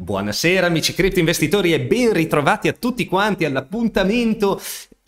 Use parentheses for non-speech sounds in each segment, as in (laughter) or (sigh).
Buonasera amici cripto investitori e ben ritrovati a tutti quanti all'appuntamento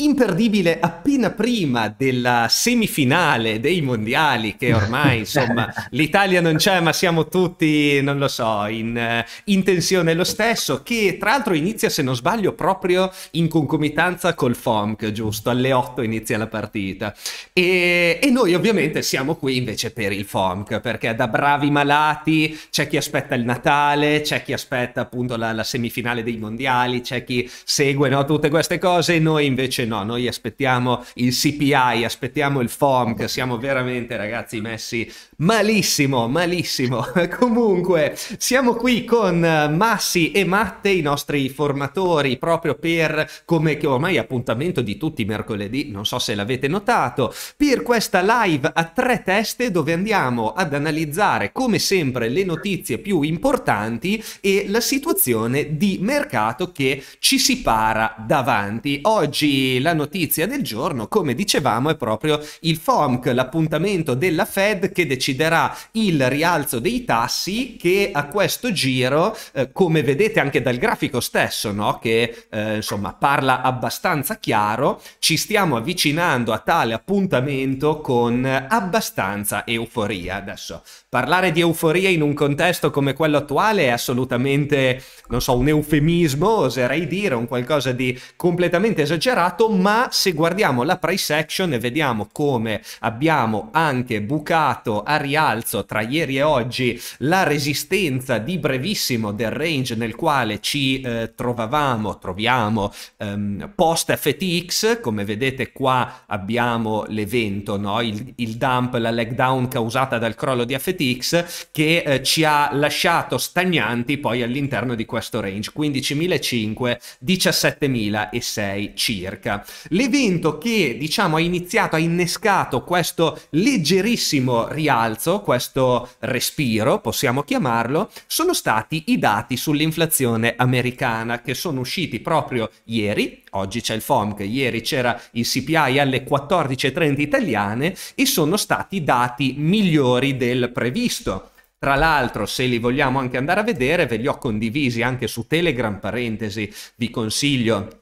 imperdibile appena prima della semifinale dei mondiali che ormai (laughs) insomma l'Italia non c'è ma siamo tutti non lo so in, eh, in, tensione lo stesso che tra l'altro inizia se non sbaglio proprio in concomitanza col FOMC giusto alle 8 inizia la partita e, e noi ovviamente siamo qui invece per il FOMC perché da bravi malati c'è chi aspetta il Natale c'è chi aspetta appunto la, la semifinale dei mondiali c'è chi segue no, tutte queste cose e noi invece no, noi aspettiamo il CPI, aspettiamo il FOMC, siamo veramente ragazzi messi malissimo, malissimo. (laughs) Comunque, siamo qui con eh, Massi e Matte, i nostri formatori, proprio per come che ormai appuntamento di tutti i mercoledì, non so se l'avete notato, per questa live a tre teste dove andiamo ad analizzare come sempre le notizie più importanti e la situazione di mercato che ci si para davanti. Oggi la notizia del giorno, come dicevamo, è proprio il FOMC, l'appuntamento della Fed che deciderà il rialzo dei tassi che a questo giro, eh, come vedete anche dal grafico stesso, no? che eh, insomma parla abbastanza chiaro, ci stiamo avvicinando a tale appuntamento con abbastanza euforia. Adesso parlare di euforia in un contesto come quello attuale è assolutamente, non so, un eufemismo, oserei dire, un qualcosa di completamente esagerato, ma se guardiamo la price action e vediamo come abbiamo anche bucato a rialzo tra ieri e oggi la resistenza di brevissimo del range nel quale ci eh, trovavamo, troviamo ehm, post FTX, come vedete qua abbiamo l'evento, no? il, il, dump, la leg down causata dal crollo di FTX che eh, ci ha lasciato stagnanti poi all'interno di questo range, 15.500, 17.006 circa America. L'evento che diciamo ha iniziato, ha innescato questo leggerissimo rialzo, questo respiro, possiamo chiamarlo, sono stati i dati sull'inflazione americana che sono usciti proprio ieri, oggi c'è il FOMC, ieri c'era il CPI alle 14.30 italiane e sono stati dati migliori del previsto. Tra l'altro, se li vogliamo anche andare a vedere, ve li ho condivisi anche su Telegram, parentesi, vi consiglio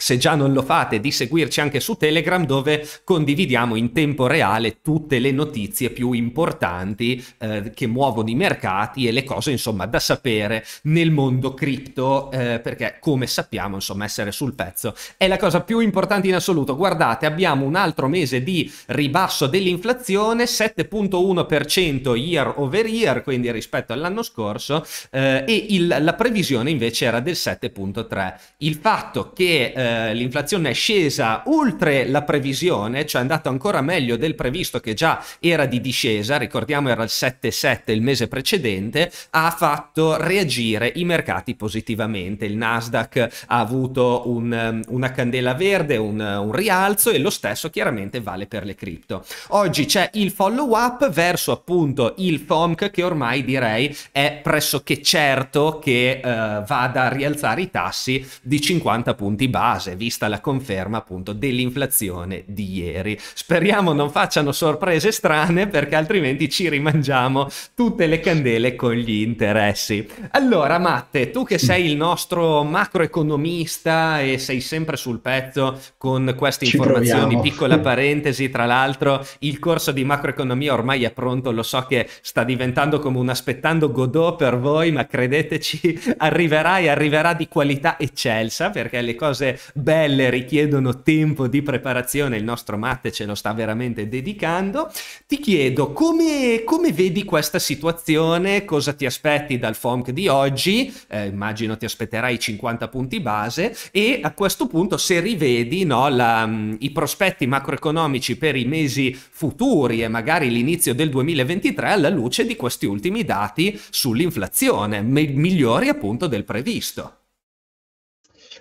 se già non lo fate, di seguirci anche su Telegram dove condividiamo in tempo reale tutte le notizie più importanti eh, che muovono i mercati e le cose insomma da sapere nel mondo cripto eh, perché come sappiamo insomma essere sul pezzo è la cosa più importante in assoluto. Guardate abbiamo un altro mese di ribasso dell'inflazione 7.1% year over year quindi rispetto all'anno scorso eh, e il, la previsione invece era del 7.3. Il fatto che eh, eh, l'inflazione è scesa oltre la previsione, cioè è andato ancora meglio del previsto che già era di discesa, ricordiamo era il 7,7 il mese precedente, ha fatto reagire i mercati positivamente. Il Nasdaq ha avuto un, ehm, una candela verde, un, un rialzo e lo stesso chiaramente vale per le cripto. Oggi c'è il follow up verso appunto il FOMC che ormai direi è pressoché certo che eh, vada a rialzare i tassi di 50 punti base base, vista la conferma appunto dell'inflazione di ieri. Speriamo non facciano sorprese strane perché altrimenti ci rimangiamo tutte le candele con gli interessi. Allora Matte, tu che sei il nostro macroeconomista e sei sempre sul pezzo con queste ci informazioni, proviamo. piccola parentesi, tra l'altro il corso di macroeconomia ormai è pronto, lo so che sta diventando come un aspettando Godot per voi, ma credeteci, (laughs) arriverà e arriverà di qualità eccelsa perché le cose belle, richiedono tempo di preparazione, il nostro Matte ce lo sta veramente dedicando. Ti chiedo come, come vedi questa situazione, cosa ti aspetti dal FOMC di oggi, eh, immagino ti aspetterai 50 punti base e a questo punto se rivedi no, la, mm, i prospetti macroeconomici per i mesi futuri e magari l'inizio del 2023 alla luce di questi ultimi dati sull'inflazione, migliori appunto del previsto.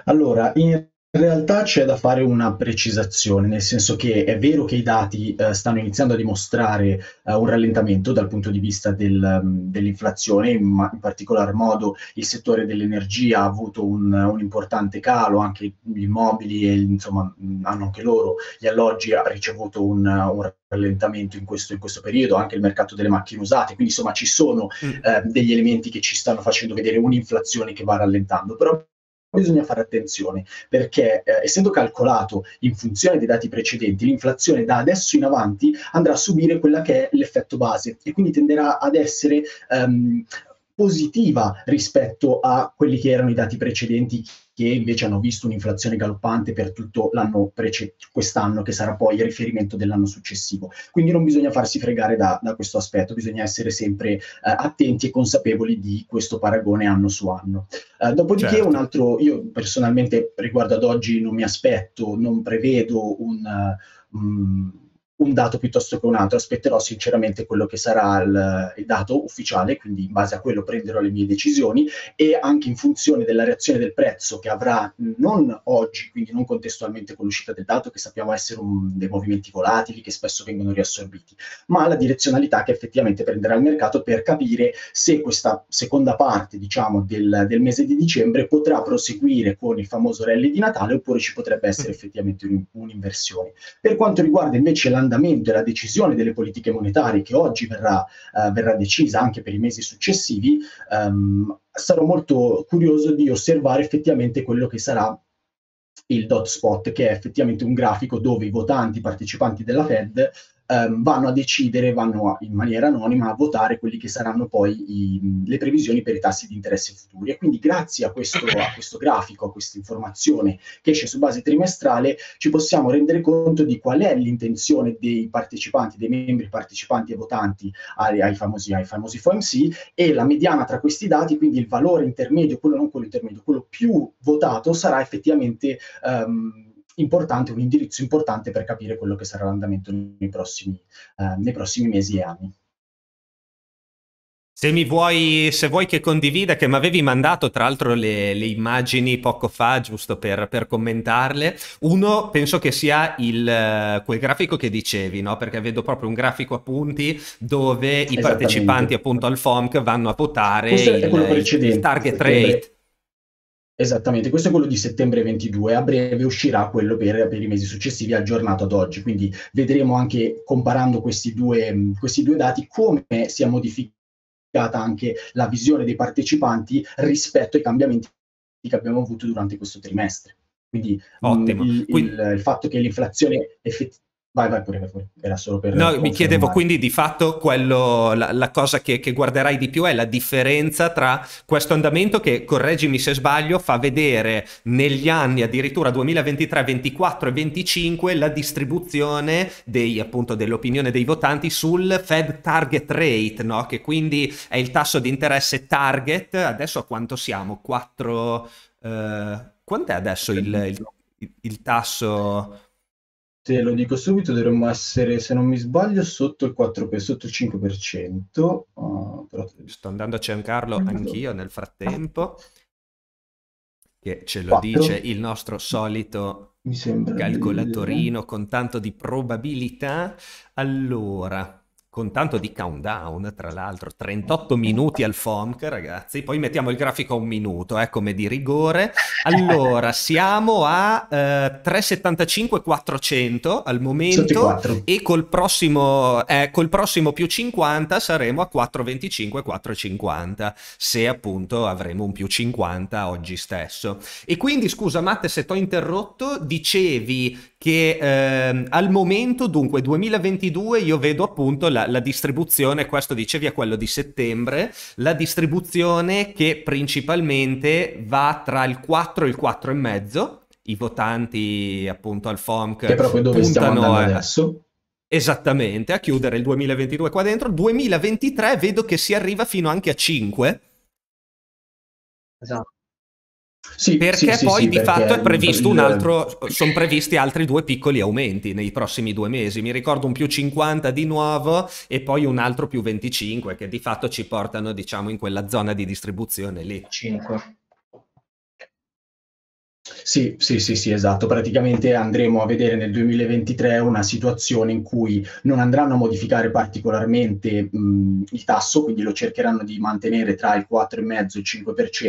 Allora, in in realtà c'è da fare una precisazione, nel senso che è vero che i dati eh, stanno iniziando a dimostrare eh, un rallentamento dal punto di vista del, mm, dell'inflazione, in, ma- in, particolar modo il settore dell'energia ha avuto un, un importante calo, anche gli immobili e insomma mm, hanno anche loro, gli alloggi ha ricevuto un, un rallentamento in questo, in questo, periodo, anche il mercato delle macchine usate, quindi insomma ci sono mm. eh, degli elementi che ci stanno facendo vedere un'inflazione che va rallentando, però bisogna fare attenzione perché eh, essendo calcolato in funzione dei dati precedenti, l'inflazione da adesso in avanti andrà a subire quella che è l'effetto base e quindi tenderà ad essere ehm, positiva rispetto a quelli che erano i dati precedenti che invece hanno visto un'inflazione galoppante per tutto l'anno precedente, quest'anno, che sarà poi il riferimento dell'anno successivo. Quindi non bisogna farsi fregare da, da questo aspetto, bisogna essere sempre eh, attenti e consapevoli di questo paragone anno su anno. Eh, dopodiché certo. un altro, io personalmente riguardo ad oggi non mi aspetto, non prevedo un... Uh, um, un dato piuttosto che un altro, aspetterò sinceramente quello che sarà il, il, dato ufficiale, quindi in base a quello prenderò le mie decisioni e anche in funzione della reazione del prezzo che avrà non oggi, quindi non contestualmente con l'uscita del dato, che sappiamo essere un, dei movimenti volatili che spesso vengono riassorbiti, ma la direzionalità che effettivamente prenderà il mercato per capire se questa seconda parte diciamo, del, del mese di dicembre potrà proseguire con il famoso rally di Natale oppure ci potrebbe essere mm. effettivamente un, un'inversione. Per quanto riguarda invece l'anno l'andamento e la decisione delle politiche monetarie che oggi verrà, eh, verrà decisa anche per i mesi successivi, ehm, sarò molto curioso di osservare effettivamente quello che sarà il dot spot, che è effettivamente un grafico dove i votanti partecipanti della Fed ehm, vanno a decidere, vanno a, in maniera anonima a votare quelli che saranno poi i, le previsioni per i tassi di interesse futuri. E quindi grazie a questo, a questo grafico, a questa informazione che esce su base trimestrale, ci possiamo rendere conto di qual è l'intenzione dei partecipanti, dei membri partecipanti e votanti ai, ai famosi, ai famosi FOMC e la mediana tra questi dati, quindi il valore intermedio, quello non quello intermedio, quello più votato sarà effettivamente... Ehm, importante, un indirizzo importante per capire quello che sarà l'andamento nei prossimi, eh, nei prossimi mesi e anni. Se mi vuoi, se vuoi che condivida, che mi avevi mandato tra l'altro le, le immagini poco fa, giusto per, per, commentarle, uno penso che sia il, eh, quel grafico che dicevi, no? perché vedo proprio un grafico a punti dove i partecipanti appunto al FOMC vanno a votare il, il target rate. Esattamente, questo è quello di settembre 22, a breve uscirà quello per, per i mesi successivi aggiornato ad oggi, quindi vedremo anche comparando questi due, questi due dati come si è modificata anche la visione dei partecipanti rispetto ai cambiamenti che abbiamo avuto durante questo trimestre. Quindi, Ottimo. Il, quindi... il, il fatto che l'inflazione effettivamente Vai, vai pure, fuori. Era solo per... No, mi chiedevo quindi di fatto quello, la, la, cosa che, che, guarderai di più è la differenza tra questo andamento che, correggimi se sbaglio, fa vedere negli anni addirittura 2023, 24 e 25 la distribuzione dei, appunto, dell'opinione dei votanti sul Fed Target Rate, no? che quindi è il tasso di interesse target. Adesso a quanto siamo? 4... Eh, quant'è adesso il, il, il tasso te lo dico subito, dovremmo essere, se non mi sbaglio, sotto il 4%, sotto il 5%. Uh, ah, però... Sto andando a cercarlo anch'io nel frattempo, che ce lo 4. dice il nostro solito calcolatorino di eh. con tanto di probabilità. Allora, con tanto di countdown, tra l'altro, 38 minuti al FOMC, ragazzi, poi mettiamo il grafico a un minuto, eh, come di rigore. Allora, (laughs) siamo a eh, 3,75-400 al momento e col prossimo, eh, col prossimo più 50 saremo a 4,25-4,50, se appunto avremo un più 50 oggi stesso. E quindi, scusa Matte se ti ho interrotto, dicevi che ehm, al momento, dunque 2022, io vedo appunto la, la, distribuzione, questo dicevi a quello di settembre, la distribuzione che principalmente va tra il 4 e il 4 e mezzo, i votanti appunto al FOMC che è proprio dove stiamo a... adesso. Esattamente, a chiudere il 2022 qua dentro, 2023 vedo che si arriva fino anche a 5. Esatto. Sì, perché sì, poi sì, di perché fatto è previsto un altro, sono previsti altri due piccoli aumenti nei prossimi due mesi. Mi ricordo un più 50 di nuovo e poi un altro più 25 che di fatto ci portano diciamo in quella zona di distribuzione lì. 5. Sì, sì, sì, sì, esatto. Praticamente andremo a vedere nel 2023 una situazione in cui non andranno a modificare particolarmente mh, il tasso, quindi lo cercheranno di mantenere tra il 4,5 e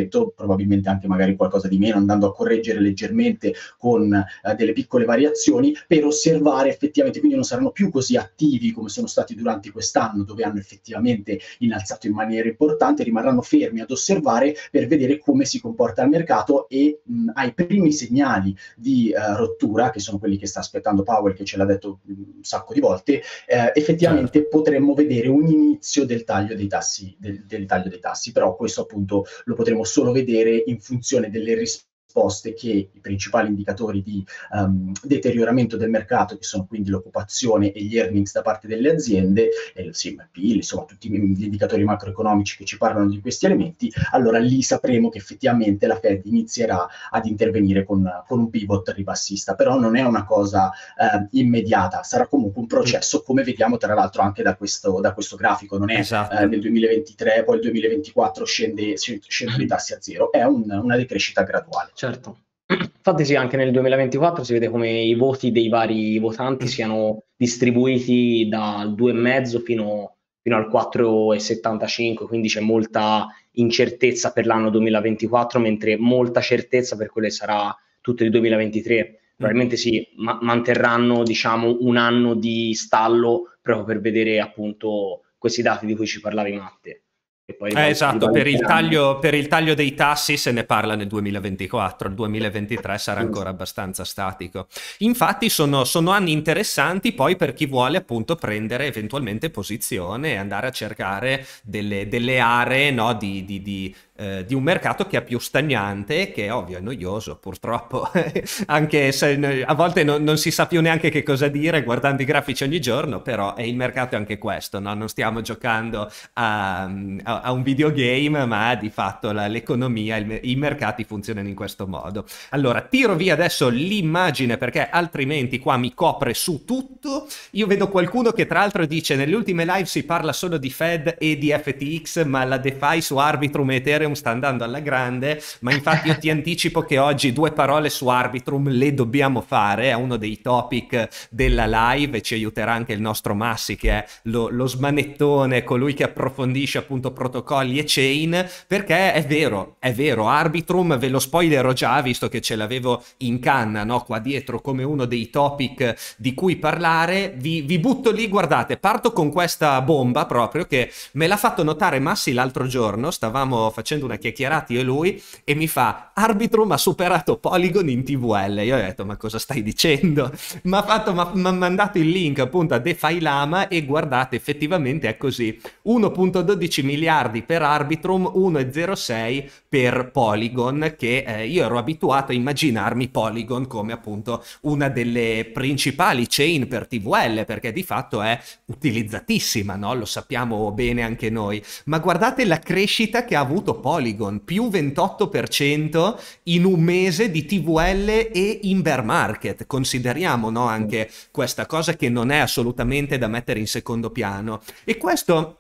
il 5%, probabilmente anche magari qualcosa di meno, andando a correggere leggermente con eh, delle piccole variazioni per osservare effettivamente, quindi non saranno più così attivi come sono stati durante quest'anno, dove hanno effettivamente innalzato in maniera importante, rimarranno fermi ad osservare per vedere come si comporta il mercato e mh, ai primi alcuni segnali di uh, rottura, che sono quelli che sta aspettando Powell, che ce l'ha detto mm, un sacco di volte, eh, effettivamente certo. potremmo vedere un inizio del taglio dei tassi, del, del taglio dei tassi, però questo appunto lo potremo solo vedere in funzione delle risposte risposte che i principali indicatori di um, deterioramento del mercato, che sono quindi l'occupazione e gli earnings da parte delle aziende, e il CMP, insomma tutti gli indicatori macroeconomici che ci parlano di questi elementi, allora lì sapremo che effettivamente la Fed inizierà ad intervenire con, con un pivot ribassista, però non è una cosa eh, immediata, sarà comunque un processo, mm. come vediamo tra l'altro anche da questo, da questo grafico, non è eh, esatto. eh, nel 2023, poi il 2024 scende, scendono mm. i tassi a zero, è un, una decrescita graduale. Certo. Infatti sì, anche nel 2024 si vede come i voti dei vari votanti mm. siano distribuiti dal 2,5 fino, fino al 4,75, quindi c'è molta incertezza per l'anno 2024, mentre molta certezza per quello che sarà tutto il 2023. Mm. Probabilmente si sì, ma- manterranno diciamo, un anno di stallo proprio per vedere appunto questi dati di cui ci parlavi Matte. Eh, esatto, per il, taglio, per il, taglio, dei tassi se ne parla nel 2024, il 2023 sarà ancora abbastanza statico. Infatti sono, sono anni interessanti poi per chi vuole appunto prendere eventualmente posizione e andare a cercare delle, delle aree no, di, di, di eh, di un mercato che è più stagnante, che è ovvio è noioso purtroppo, (laughs) anche se a volte no, non si sa più neanche che cosa dire guardando i grafici ogni giorno, però è il mercato è anche questo, no? non stiamo giocando a, a, a, un videogame, ma di fatto la, l'economia, il, i mercati funzionano in questo modo. Allora, tiro via adesso l'immagine perché altrimenti qua mi copre su tutto. Io vedo qualcuno che tra l'altro dice nelle ultime live si parla solo di Fed e di FTX, ma la DeFi su Arbitrum e Ethereum Arbitrum sta andando alla grande, ma infatti io ti (laughs) anticipo che oggi due parole su Arbitrum le dobbiamo fare, è uno dei topic della live e ci aiuterà anche il nostro Massi che è lo, lo smanettone, colui che approfondisce appunto protocolli e chain, perché è vero, è vero, Arbitrum ve lo spoilerò già visto che ce l'avevo in canna no? qua dietro come uno dei topic di cui parlare, vi, vi butto lì, guardate, parto con questa bomba proprio che me l'ha fatto notare Massi l'altro giorno, stavamo facendo facendo una chiacchierata io e lui e mi fa Arbitrum ha superato Polygon in TVL. Io ho detto ma cosa stai dicendo? (laughs) Mi ha mandato il link appunto a DeFi Lama e guardate effettivamente è così. 1.12 miliardi per Arbitrum, 1.06 per Polygon che eh, io ero abituato a immaginarmi Polygon come appunto una delle principali chain per TVL perché di fatto è utilizzatissima, no? lo sappiamo bene anche noi. Ma guardate la crescita che ha avuto Polygon Polygon, più 28% in un mese di TVL e in bear market. Consideriamo no, anche questa cosa che non è assolutamente da mettere in secondo piano. E questo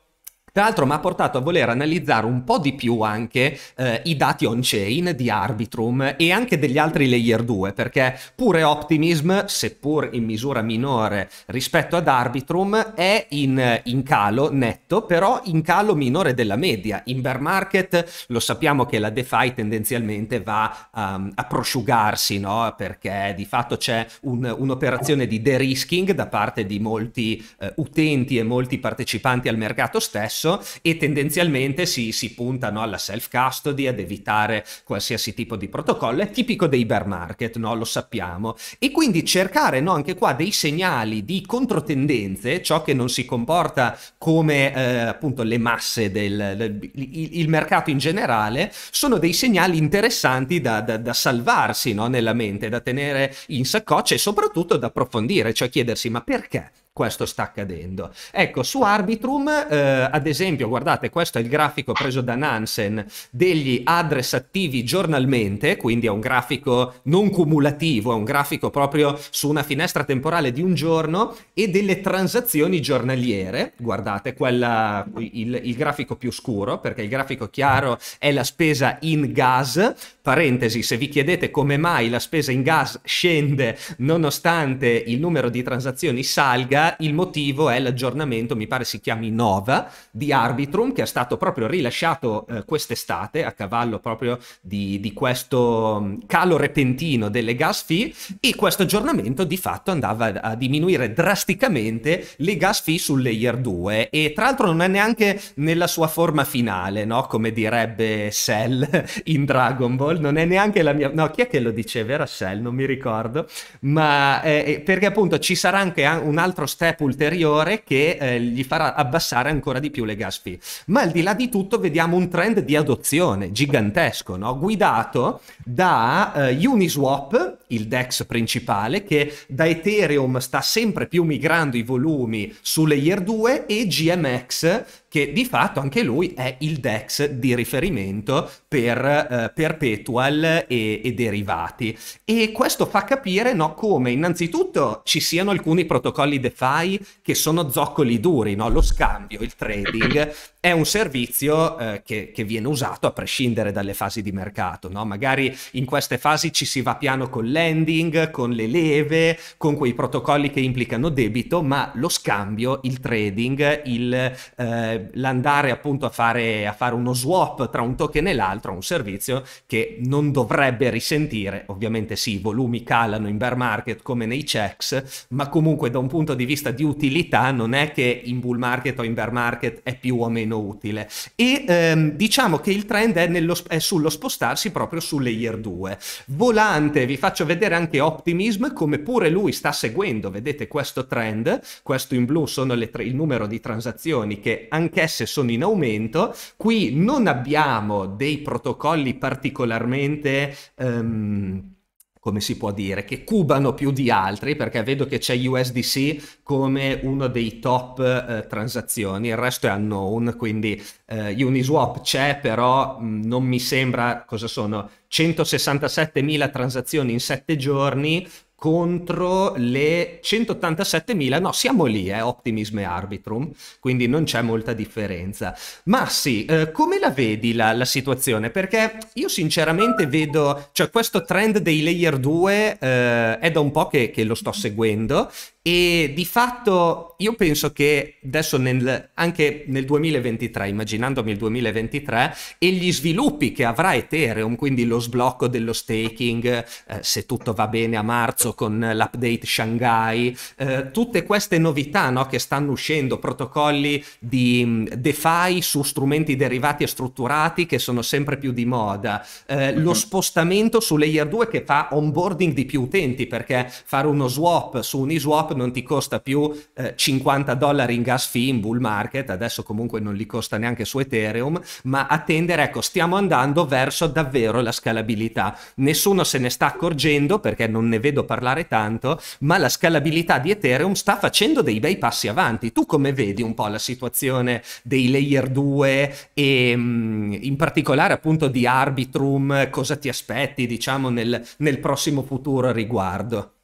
tra l'altro mi ha portato a voler analizzare un po' di più anche eh, i dati on-chain di Arbitrum e anche degli altri layer 2, perché pure Optimism, seppur in misura minore rispetto ad Arbitrum, è in, in calo netto, però in calo minore della media. In bear market lo sappiamo che la DeFi tendenzialmente va um, a prosciugarsi, no? perché di fatto c'è un, un'operazione di de-risking da parte di molti eh, utenti e molti partecipanti al mercato stesso senso e tendenzialmente si, si puntano alla self-custody, ad evitare qualsiasi tipo di protocollo, è tipico dei bear market, no? lo sappiamo. E quindi cercare no, anche qua dei segnali di controtendenze, ciò che non si comporta come eh, appunto le masse del, del il, il, mercato in generale, sono dei segnali interessanti da, da, da salvarsi no? nella mente, da tenere in saccoccia e soprattutto da approfondire, cioè chiedersi ma perché? questo sta accadendo. Ecco, su Arbitrum, eh, ad esempio, guardate, questo è il grafico preso da Nansen degli address attivi giornalmente, quindi è un grafico non cumulativo, è un grafico proprio su una finestra temporale di un giorno e delle transazioni giornaliere. Guardate, quella, il, il grafico più scuro, perché il grafico chiaro è la spesa in gas, parentesi, se vi chiedete come mai la spesa in gas scende nonostante il numero di transazioni salga, il motivo è l'aggiornamento, mi pare si chiami Nova, di Arbitrum, che è stato proprio rilasciato eh, quest'estate, a cavallo proprio di, di, questo mm, calo repentino delle gas fee, e questo aggiornamento di fatto andava a diminuire drasticamente le gas fee sul layer 2, e tra l'altro non è neanche nella sua forma finale, no? come direbbe Cell (laughs) in Dragon Ball, non è neanche la mia... No, chi è che lo diceva? Era Cell, non mi ricordo, ma eh, eh perché appunto ci sarà anche un altro step ulteriore che eh, gli farà abbassare ancora di più le gas fee. Ma al di là di tutto vediamo un trend di adozione gigantesco, no? guidato da eh, Uniswap il DEX principale, che da Ethereum sta sempre più migrando i volumi su Layer 2 e GMX, che di fatto anche lui è il DEX di riferimento per eh, perpetual e, e, derivati. E questo fa capire no, come innanzitutto ci siano alcuni protocolli DeFi che sono zoccoli duri, no? lo scambio, il trading, è un servizio eh, che, che, viene usato a prescindere dalle fasi di mercato. No? Magari in queste fasi ci si va piano con lending, con le leve, con quei protocolli che implicano debito, ma lo scambio, il trading, il, eh, l'andare appunto a fare, a fare uno swap tra un token e l'altro, un servizio che non dovrebbe risentire, ovviamente sì, i volumi calano in bear market come nei checks, ma comunque da un punto di vista di utilità non è che in bull market o in bear market è più o meno utile. E ehm, diciamo che il trend è, nello, è sullo spostarsi proprio sulle year 2. Volante, vi faccio vedere anche Optimism come pure lui sta seguendo, vedete questo trend, questo in blu sono tre, il numero di transazioni che anch'esse sono in aumento, qui non abbiamo dei protocolli particolarmente... Um, come si può dire, che cubano più di altri, perché vedo che c'è USDC come uno dei top eh, transazioni, il resto è unknown, quindi eh, Uniswap c'è, però mh, mm, non mi sembra, cosa sono, 167.000 transazioni in 7 giorni, contro le 187.000, no siamo lì, eh, Optimism e Arbitrum, quindi non c'è molta differenza. Massi, eh, come la vedi la, la, situazione? Perché io sinceramente vedo, cioè questo trend dei layer 2 eh, è da un po' che, che lo sto seguendo e di fatto io penso che adesso nel, anche nel 2023, immaginandomi il 2023, e gli sviluppi che avrà Ethereum, quindi lo sblocco dello staking, eh, se tutto va bene a marzo, adesso con l'update Shanghai, eh, tutte queste novità no, che stanno uscendo, protocolli di mm, DeFi su strumenti derivati e strutturati che sono sempre più di moda, eh, mhm. lo spostamento su layer 2 che fa onboarding di più utenti perché fare uno swap su Uniswap non ti costa più eh, 50 dollari in gas fee in bull market, adesso comunque non li costa neanche su Ethereum, ma attendere, ecco, stiamo andando verso davvero la scalabilità. Nessuno se ne sta accorgendo perché non ne vedo particolare parlare tanto, ma la scalabilità di Ethereum sta facendo dei bei passi avanti. Tu come vedi un po' la situazione dei layer 2 e mm, in particolare appunto di Arbitrum, cosa ti aspetti diciamo nel, nel prossimo futuro a riguardo?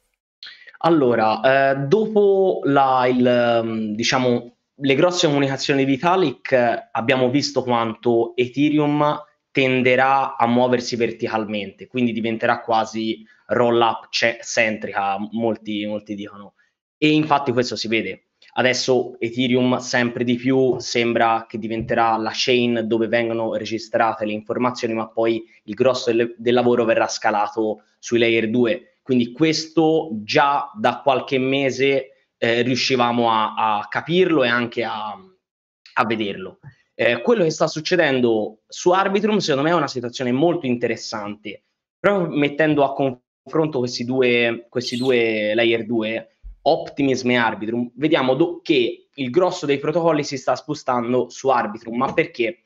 Allora, eh, dopo la, il, mm, diciamo, le grosse comunicazioni di Vitalik abbiamo visto quanto Ethereum tenderà a muoversi verticalmente, quindi diventerà quasi roll up centrica, molti, molti dicono. E infatti questo si vede. Adesso Ethereum sempre di più sembra che diventerà la chain dove vengono registrate le informazioni, ma poi il grosso del, del lavoro verrà scalato sui layer 2. Quindi questo già da qualche mese eh, riuscivamo a, a, capirlo e anche a, a vederlo. Eh, quello che sta succedendo su Arbitrum secondo me è una situazione molto interessante, proprio mettendo a confronto confronto questi due, questi due layer 2, Optimism e Arbitrum, vediamo do- che il grosso dei protocolli si sta spostando su Arbitrum. Ma perché?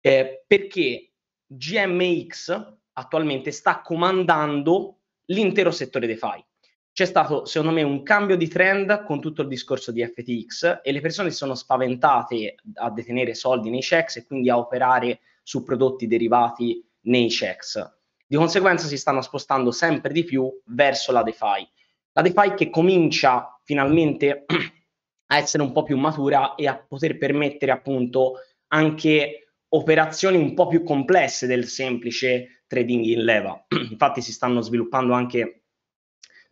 Eh, perché GMX attualmente sta comandando l'intero settore DeFi. C'è stato, secondo me, un cambio di trend con tutto il discorso di FTX e le persone si sono spaventate a detenere soldi nei checks e quindi a operare su prodotti derivati nei checks. Di conseguenza si stanno spostando sempre di più verso la DeFi. La DeFi che comincia finalmente (clears throat) a essere un po' più matura e a poter permettere appunto anche operazioni un po' più complesse del semplice trading in leva. (clears throat) Infatti si stanno sviluppando anche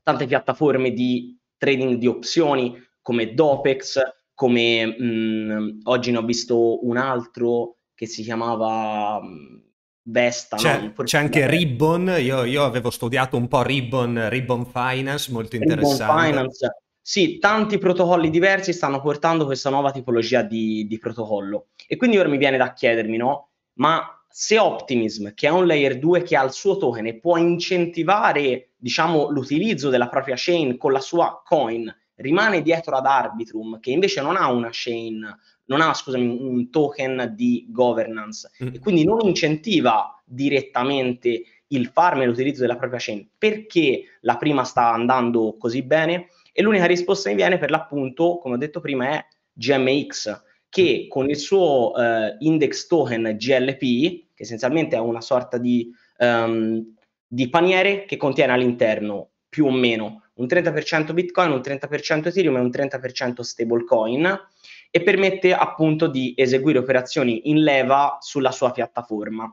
tante piattaforme di trading di opzioni come Dopex, come mh, mm, oggi ne ho visto un altro che si chiamava mh, mm, vesta. C'è, no? c'è anche Ribbon, io, io, avevo studiato un po' Ribbon, Ribbon Finance, molto interessante. Ribbon Finance. Sì, tanti protocolli diversi stanno portando questa nuova tipologia di, di protocollo. E quindi ora mi viene da chiedermi, no? Ma se Optimism, che è un layer 2 che ha il suo token e può incentivare, diciamo, l'utilizzo della propria chain con la sua coin, rimane dietro ad Arbitrum, che invece non ha una chain non ha scusami, un token di governance mm. e quindi non incentiva direttamente il farm e l'utilizzo della propria chain. Perché la prima sta andando così bene? E l'unica risposta che mi viene per l'appunto, come ho detto prima, è GMX, che mm. con il suo eh, index token GLP, che essenzialmente è una sorta di, um, di paniere che contiene all'interno più o meno un 30% Bitcoin, un 30% Ethereum e un 30% stablecoin, e permette appunto di eseguire operazioni in leva sulla sua piattaforma.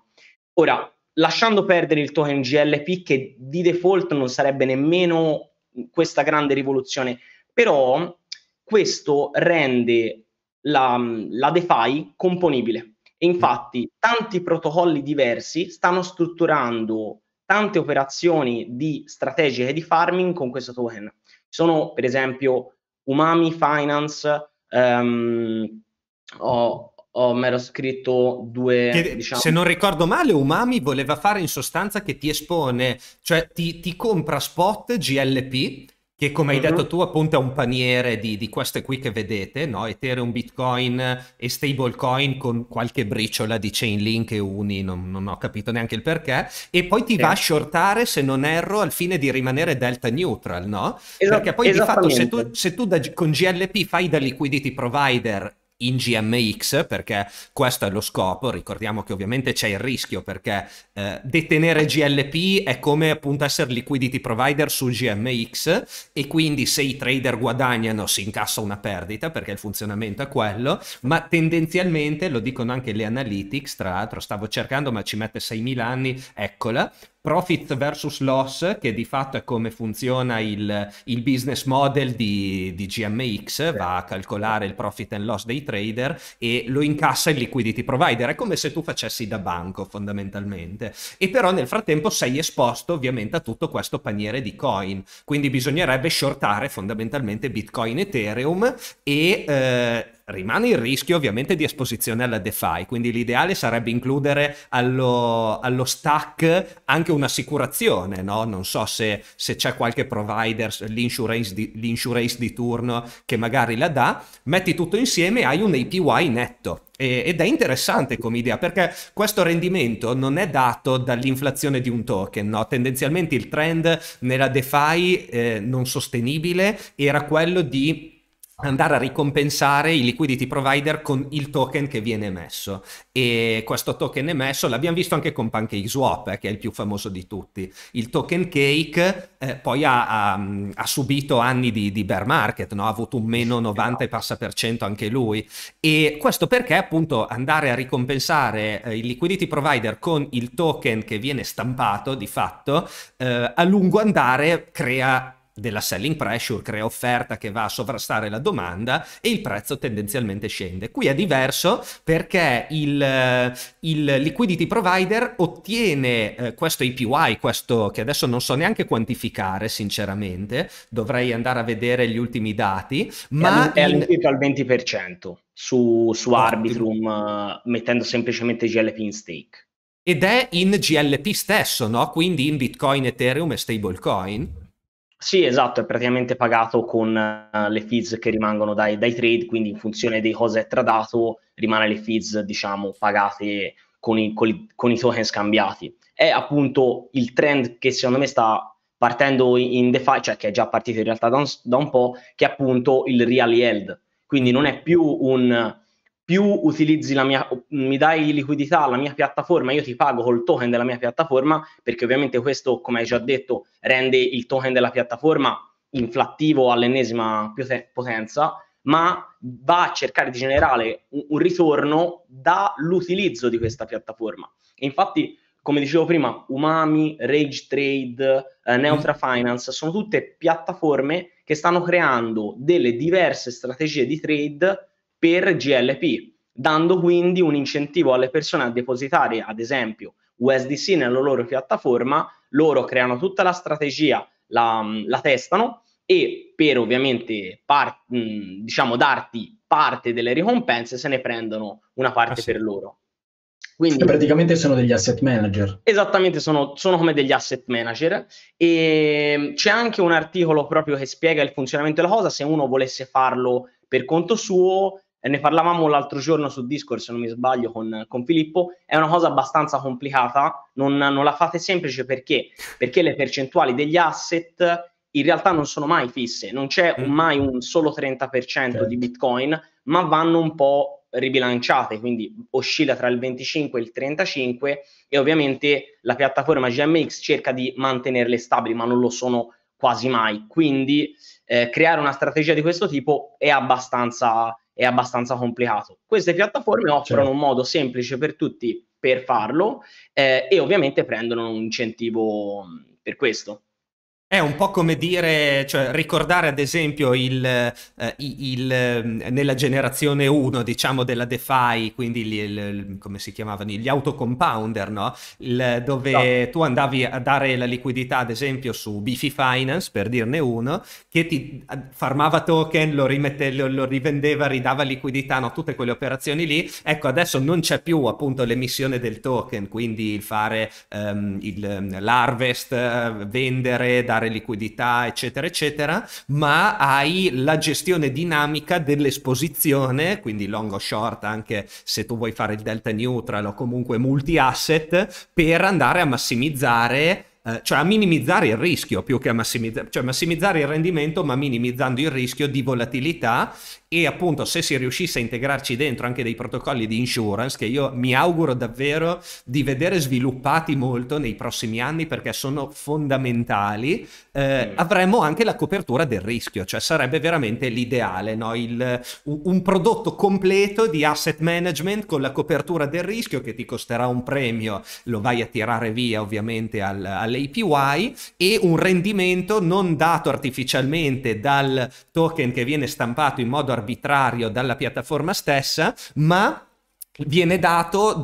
Ora, lasciando perdere il token GLP che di default non sarebbe nemmeno questa grande rivoluzione, però questo rende la, la DeFi componibile. E infatti tanti protocolli diversi stanno strutturando tante operazioni di strategia e di farming con questo token. Sono per esempio Umami Finance, Um, ho, ho mero scritto due. Che, eh, diciamo... Se non ricordo male, Umami voleva fare in sostanza che ti espone, cioè ti, ti compra spot GLP che come hai detto mhm. tu appunto è un paniere di, di queste qui che vedete, no? Ethereum, Bitcoin e stablecoin con qualche briciola di Chainlink e Uni, non, non ho capito neanche il perché, e poi ti sì. va a shortare se non erro al fine di rimanere delta neutral, no? Esa- perché poi di fatto se tu, se tu da, con GLP fai da liquidity provider in GMX perché questo è lo scopo, ricordiamo che ovviamente c'è il rischio perché eh, detenere GLP è come appunto essere liquidity provider su GMX e quindi se i trader guadagnano si incassa una perdita perché il funzionamento è quello, ma tendenzialmente lo dicono anche le analytics, tra l'altro stavo cercando ma ci mette 6.000 anni, eccola, profit versus loss, che di fatto è come funziona il, il business model di, di GMX, va a calcolare il profit and loss dei trader e lo incassa il liquidity provider, è come se tu facessi da banco fondamentalmente. E però nel frattempo sei esposto ovviamente a tutto questo paniere di coin, quindi bisognerebbe shortare fondamentalmente Bitcoin, Ethereum e... Eh, rimane il rischio ovviamente di esposizione alla DeFi, quindi l'ideale sarebbe includere allo, allo stack anche un'assicurazione, no? non so se, se c'è qualche provider, l'insurance di, l'insurance di, turno che magari la dà, metti tutto insieme e hai un APY netto. ed è interessante come idea perché questo rendimento non è dato dall'inflazione di un token, no? tendenzialmente il trend nella DeFi eh, non sostenibile era quello di andare a ricompensare i liquidity provider con il token che viene emesso e questo token emesso l'abbiamo visto anche con PancakeSwap eh, che è il più famoso di tutti il token cake eh, poi ha, ha, ha, subito anni di, di bear market no? ha avuto un meno 90 e passa per cento anche lui e questo perché appunto andare a ricompensare eh, il liquidity provider con il token che viene stampato di fatto eh, a lungo andare crea della selling pressure crea offerta che va a sovrastare la domanda e il prezzo tendenzialmente scende. Qui è diverso perché il, eh, il liquidity provider ottiene eh, questo APY, questo che adesso non so neanche quantificare sinceramente, dovrei andare a vedere gli ultimi dati, ma... È all'indietro al 20% su, su Arbitrum eh, mettendo semplicemente GLP in stake. Ed è in GLP stesso, no? Quindi in Bitcoin, Ethereum e stablecoin. Sì, esatto, è praticamente pagato con uh, le fees che rimangono dai, dai, trade, quindi in funzione di cosa è tradato rimane le fees, diciamo, pagate con i, con i, con i token scambiati. È appunto il trend che secondo me sta partendo in DeFi, cioè che è già partito in realtà da un, da un po', che è appunto il real yield. Quindi non è più un più utilizzi la mia, mi dai liquidità alla mia piattaforma, io ti pago col token della mia piattaforma, perché ovviamente questo, come hai già detto, rende il token della piattaforma inflattivo all'ennesima potenza, ma va a cercare di generare un, ritorno dall'utilizzo di questa piattaforma. E infatti, come dicevo prima, Umami, Rage Trade, eh, Neutra mm-hmm. Finance, sono tutte piattaforme che stanno creando delle diverse strategie di trade per GLP, dando quindi un incentivo alle persone a depositare, ad esempio, USDC nella loro piattaforma, loro creano tutta la strategia, la, la testano e per ovviamente par- diciamo darti parte delle ricompense se ne prendono una parte ah, sì. per loro. Quindi, praticamente sono degli asset manager. Esattamente, sono, sono, come degli asset manager. E c'è anche un articolo proprio che spiega il funzionamento della cosa, se uno volesse farlo per conto suo, ne parlavamo l'altro giorno su Discord, se non mi sbaglio, con, con Filippo, è una cosa abbastanza complicata, non, non, la fate semplice perché? Perché le percentuali degli asset in realtà non sono mai fisse, non c'è mm. mai un solo 30% certo. di Bitcoin, ma vanno un po' ribilanciate, quindi oscilla tra il 25 e il 35 e ovviamente la piattaforma GMX cerca di mantenerle stabili, ma non lo sono quasi mai, quindi eh, creare una strategia di questo tipo è abbastanza è abbastanza complicato. Queste piattaforme certo. offrono certo. un modo semplice per tutti per farlo eh, e ovviamente prendono un incentivo per questo. È un po' come dire, cioè ricordare ad esempio il, eh, il, ehm, nella generazione 1 diciamo della DeFi, quindi gli, il, come si chiamavano, gli autocompounder, no? Il, dove no. Esatto. tu andavi a dare la liquidità ad esempio su Bifi Finance, per dirne uno, che ti farmava token, lo, rimette, lo, lo rivendeva, ridava liquidità, no? tutte quelle operazioni lì. Ecco, adesso non c'è più appunto l'emissione del token, quindi il fare um, ehm, ehm, l'arvest, eh, vendere, dare dare liquidità, eccetera, eccetera, ma hai la gestione dinamica dell'esposizione, quindi long o short, anche se tu vuoi fare il delta neutral o comunque multi-asset, per andare a massimizzare eh, cioè a minimizzare il rischio più che a massimizzare, cioè massimizzare il rendimento ma minimizzando il rischio di volatilità e appunto se si riuscisse a integrarci dentro anche dei protocolli di insurance che io mi auguro davvero di vedere sviluppati molto nei prossimi anni perché sono fondamentali, eh, mm. avremmo anche la copertura del rischio, cioè sarebbe veramente l'ideale, no? Il, un prodotto completo di asset management con la copertura del rischio che ti costerà un premio, lo vai a tirare via ovviamente al, alle dalle e un rendimento non dato artificialmente dal token che viene stampato in modo arbitrario dalla piattaforma stessa, ma viene dato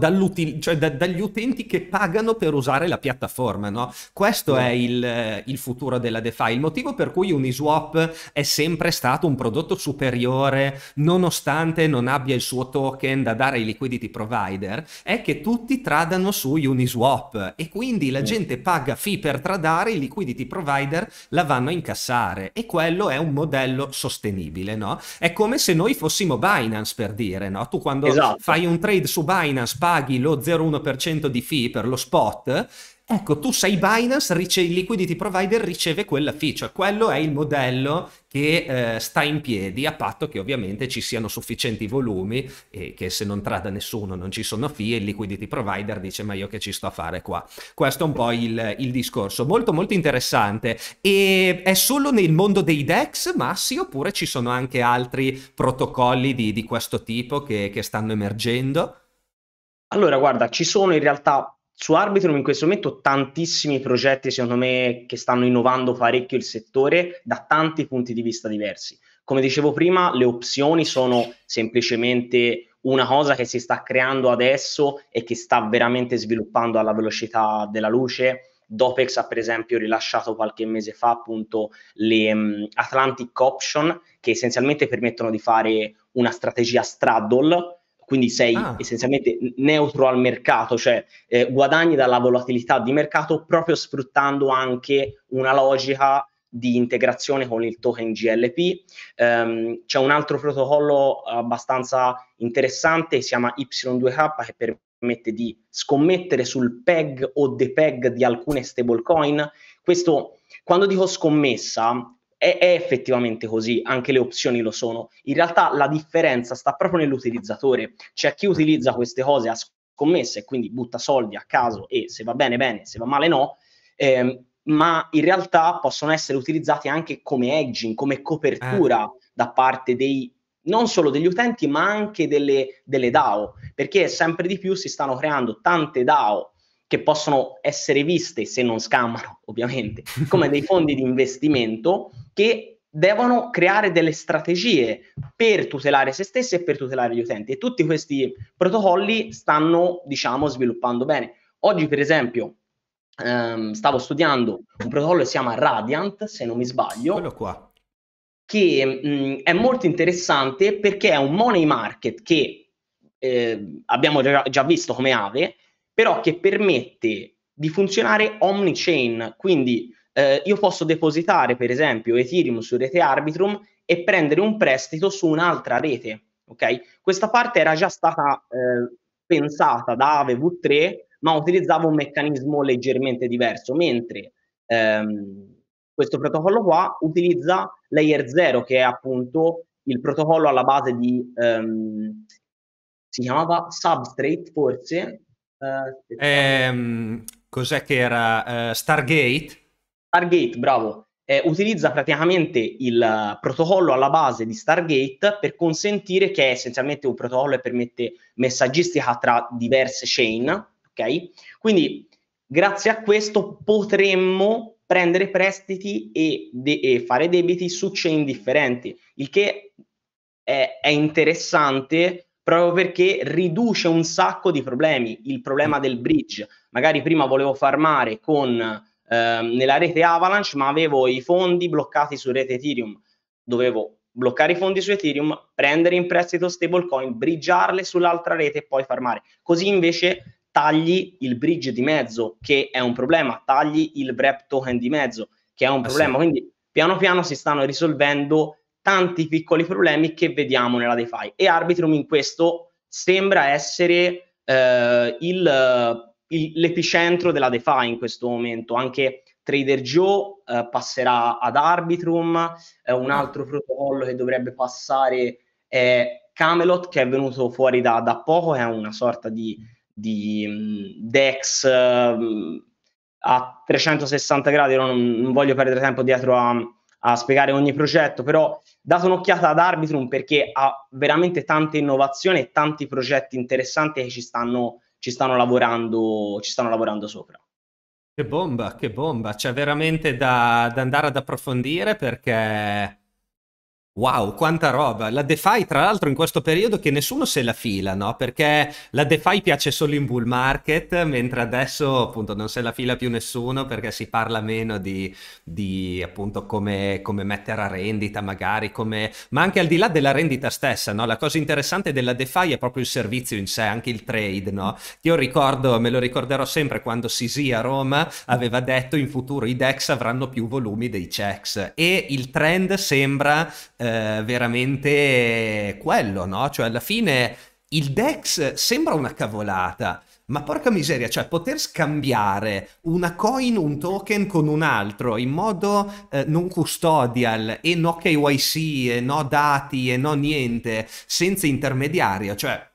cioè da, dagli utenti che pagano per usare la piattaforma. No? Questo è il, il, futuro della DeFi, il motivo per cui Uniswap è sempre stato un prodotto superiore, nonostante non abbia il suo token da dare ai liquidity provider, è che tutti tradano su Uniswap e quindi la gente paga fee per tradare, i liquidity provider la vanno a incassare e quello è un modello sostenibile. No? È come se noi fossimo Binance per dire, no? tu quando esatto. fai un trade su Binance paghi lo 0,1% di fee per lo spot Ecco, tu sei Binance, rice- il liquidity provider riceve quella cioè quello è il modello che eh, sta in piedi, a patto che ovviamente ci siano sufficienti volumi e che se non trada nessuno non ci sono fee, il liquidity provider dice ma io che ci sto a fare qua. Questo è un po' il, il discorso, molto molto interessante. E è solo nel mondo dei DEX, Massi, oppure ci sono anche altri protocolli di, di questo tipo che, che stanno emergendo? Allora, guarda, ci sono in realtà su Arbitrum in questo momento tantissimi progetti, secondo me, che stanno innovando parecchio il settore da tanti punti di vista diversi. Come dicevo prima, le opzioni sono semplicemente una cosa che si sta creando adesso e che sta veramente sviluppando alla velocità della luce. Dopex ha per esempio rilasciato qualche mese fa appunto le um, Atlantic Option che essenzialmente permettono di fare una strategia straddle quindi sei ah. essenzialmente neutro al mercato, cioè eh, guadagni dalla volatilità di mercato proprio sfruttando anche una logica di integrazione con il token GLP. Um, ehm, c'è un altro protocollo abbastanza interessante, si chiama Y2K, che permette di scommettere sul PEG o depeg di alcune stablecoin. Questo, quando dico scommessa, è, è effettivamente così, anche le opzioni lo sono. In realtà la differenza sta proprio nell'utilizzatore. C'è chi utilizza queste cose a scommesse e quindi butta soldi a caso e se va bene bene, se va male no. Ehm, ma in realtà possono essere utilizzati anche come edging, come copertura eh. da parte dei non solo degli utenti, ma anche delle, delle DAO, perché sempre di più si stanno creando tante DAO che possono essere viste, se non scammano (laughs) ovviamente, come dei fondi di investimento che devono creare delle strategie per tutelare se stessi e per tutelare gli utenti. E tutti questi protocolli stanno, diciamo, sviluppando bene. Oggi, per esempio, ehm, stavo studiando un protocollo che si chiama Radiant, se non mi sbaglio. Quello qua. Che mh, è molto interessante perché è un money market che eh, abbiamo già visto come Ave, però che permette di funzionare omni-chain, quindi eh, io posso depositare per esempio Ethereum su rete Arbitrum e prendere un prestito su un'altra rete, ok? Questa parte era già stata eh, pensata da AveV3, ma utilizzava un meccanismo leggermente diverso, mentre ehm, questo protocollo qua utilizza Layer 0, che è appunto il protocollo alla base di... Ehm, si chiamava Substrate forse, eh, cos'è che era? Uh, Stargate? Stargate, bravo. Eh, utilizza praticamente il protocollo alla base di Stargate per consentire che è essenzialmente un protocollo che permette messaggistica tra diverse chain, ok? Quindi grazie a questo potremmo prendere prestiti e, de- e fare debiti su chain differenti, il che è, è interessante proprio perché riduce un sacco di problemi. Il problema mm. del bridge, magari prima volevo farmare con, eh, nella rete Avalanche, ma avevo i fondi bloccati su rete Ethereum. Dovevo bloccare i fondi su Ethereum, prendere in prestito stablecoin, bridgearle sull'altra rete e poi farmare. Così invece tagli il bridge di mezzo, che è un problema, tagli il wrap token di mezzo, che è un ah, problema. Sì. Quindi piano piano si stanno risolvendo tanti piccoli problemi che vediamo nella DeFi e Arbitrum in questo sembra essere eh, il, eh, il, l'epicentro della DeFi in questo momento, anche Trader Joe eh, passerà ad Arbitrum, eh, un altro protocollo che dovrebbe passare è Camelot che è venuto fuori da, da poco, è una sorta di, di um, DEX uh, a 360 gradi, non, non voglio perdere tempo dietro a, a spiegare ogni progetto, però dato un'occhiata ad Arbitrum perché ha veramente tante innovazioni e tanti progetti interessanti che ci stanno, ci stanno, lavorando, ci stanno lavorando sopra. Che bomba, che bomba, c'è veramente da, da andare ad approfondire perché Wow, quanta roba! La DeFi, tra l'altro, in questo periodo che nessuno se la fila, no? Perché la DeFi piace solo in bull market, mentre adesso appunto non se la fila più nessuno perché si parla meno di, di appunto come, come, mettere a rendita, magari, come... ma anche al di là della rendita stessa, no? La cosa interessante della DeFi è proprio il servizio in sé, anche il trade, no? Io ricordo, me lo ricorderò sempre quando Sisi a Roma aveva detto in futuro i DEX avranno più volumi dei checks e il trend sembra eh, veramente quello, no? Cioè alla fine il DEX sembra una cavolata, ma porca miseria, cioè poter scambiare una coin, un token con un altro in modo eh, non custodial e no KYC e no dati e no niente, senza intermediario, cioè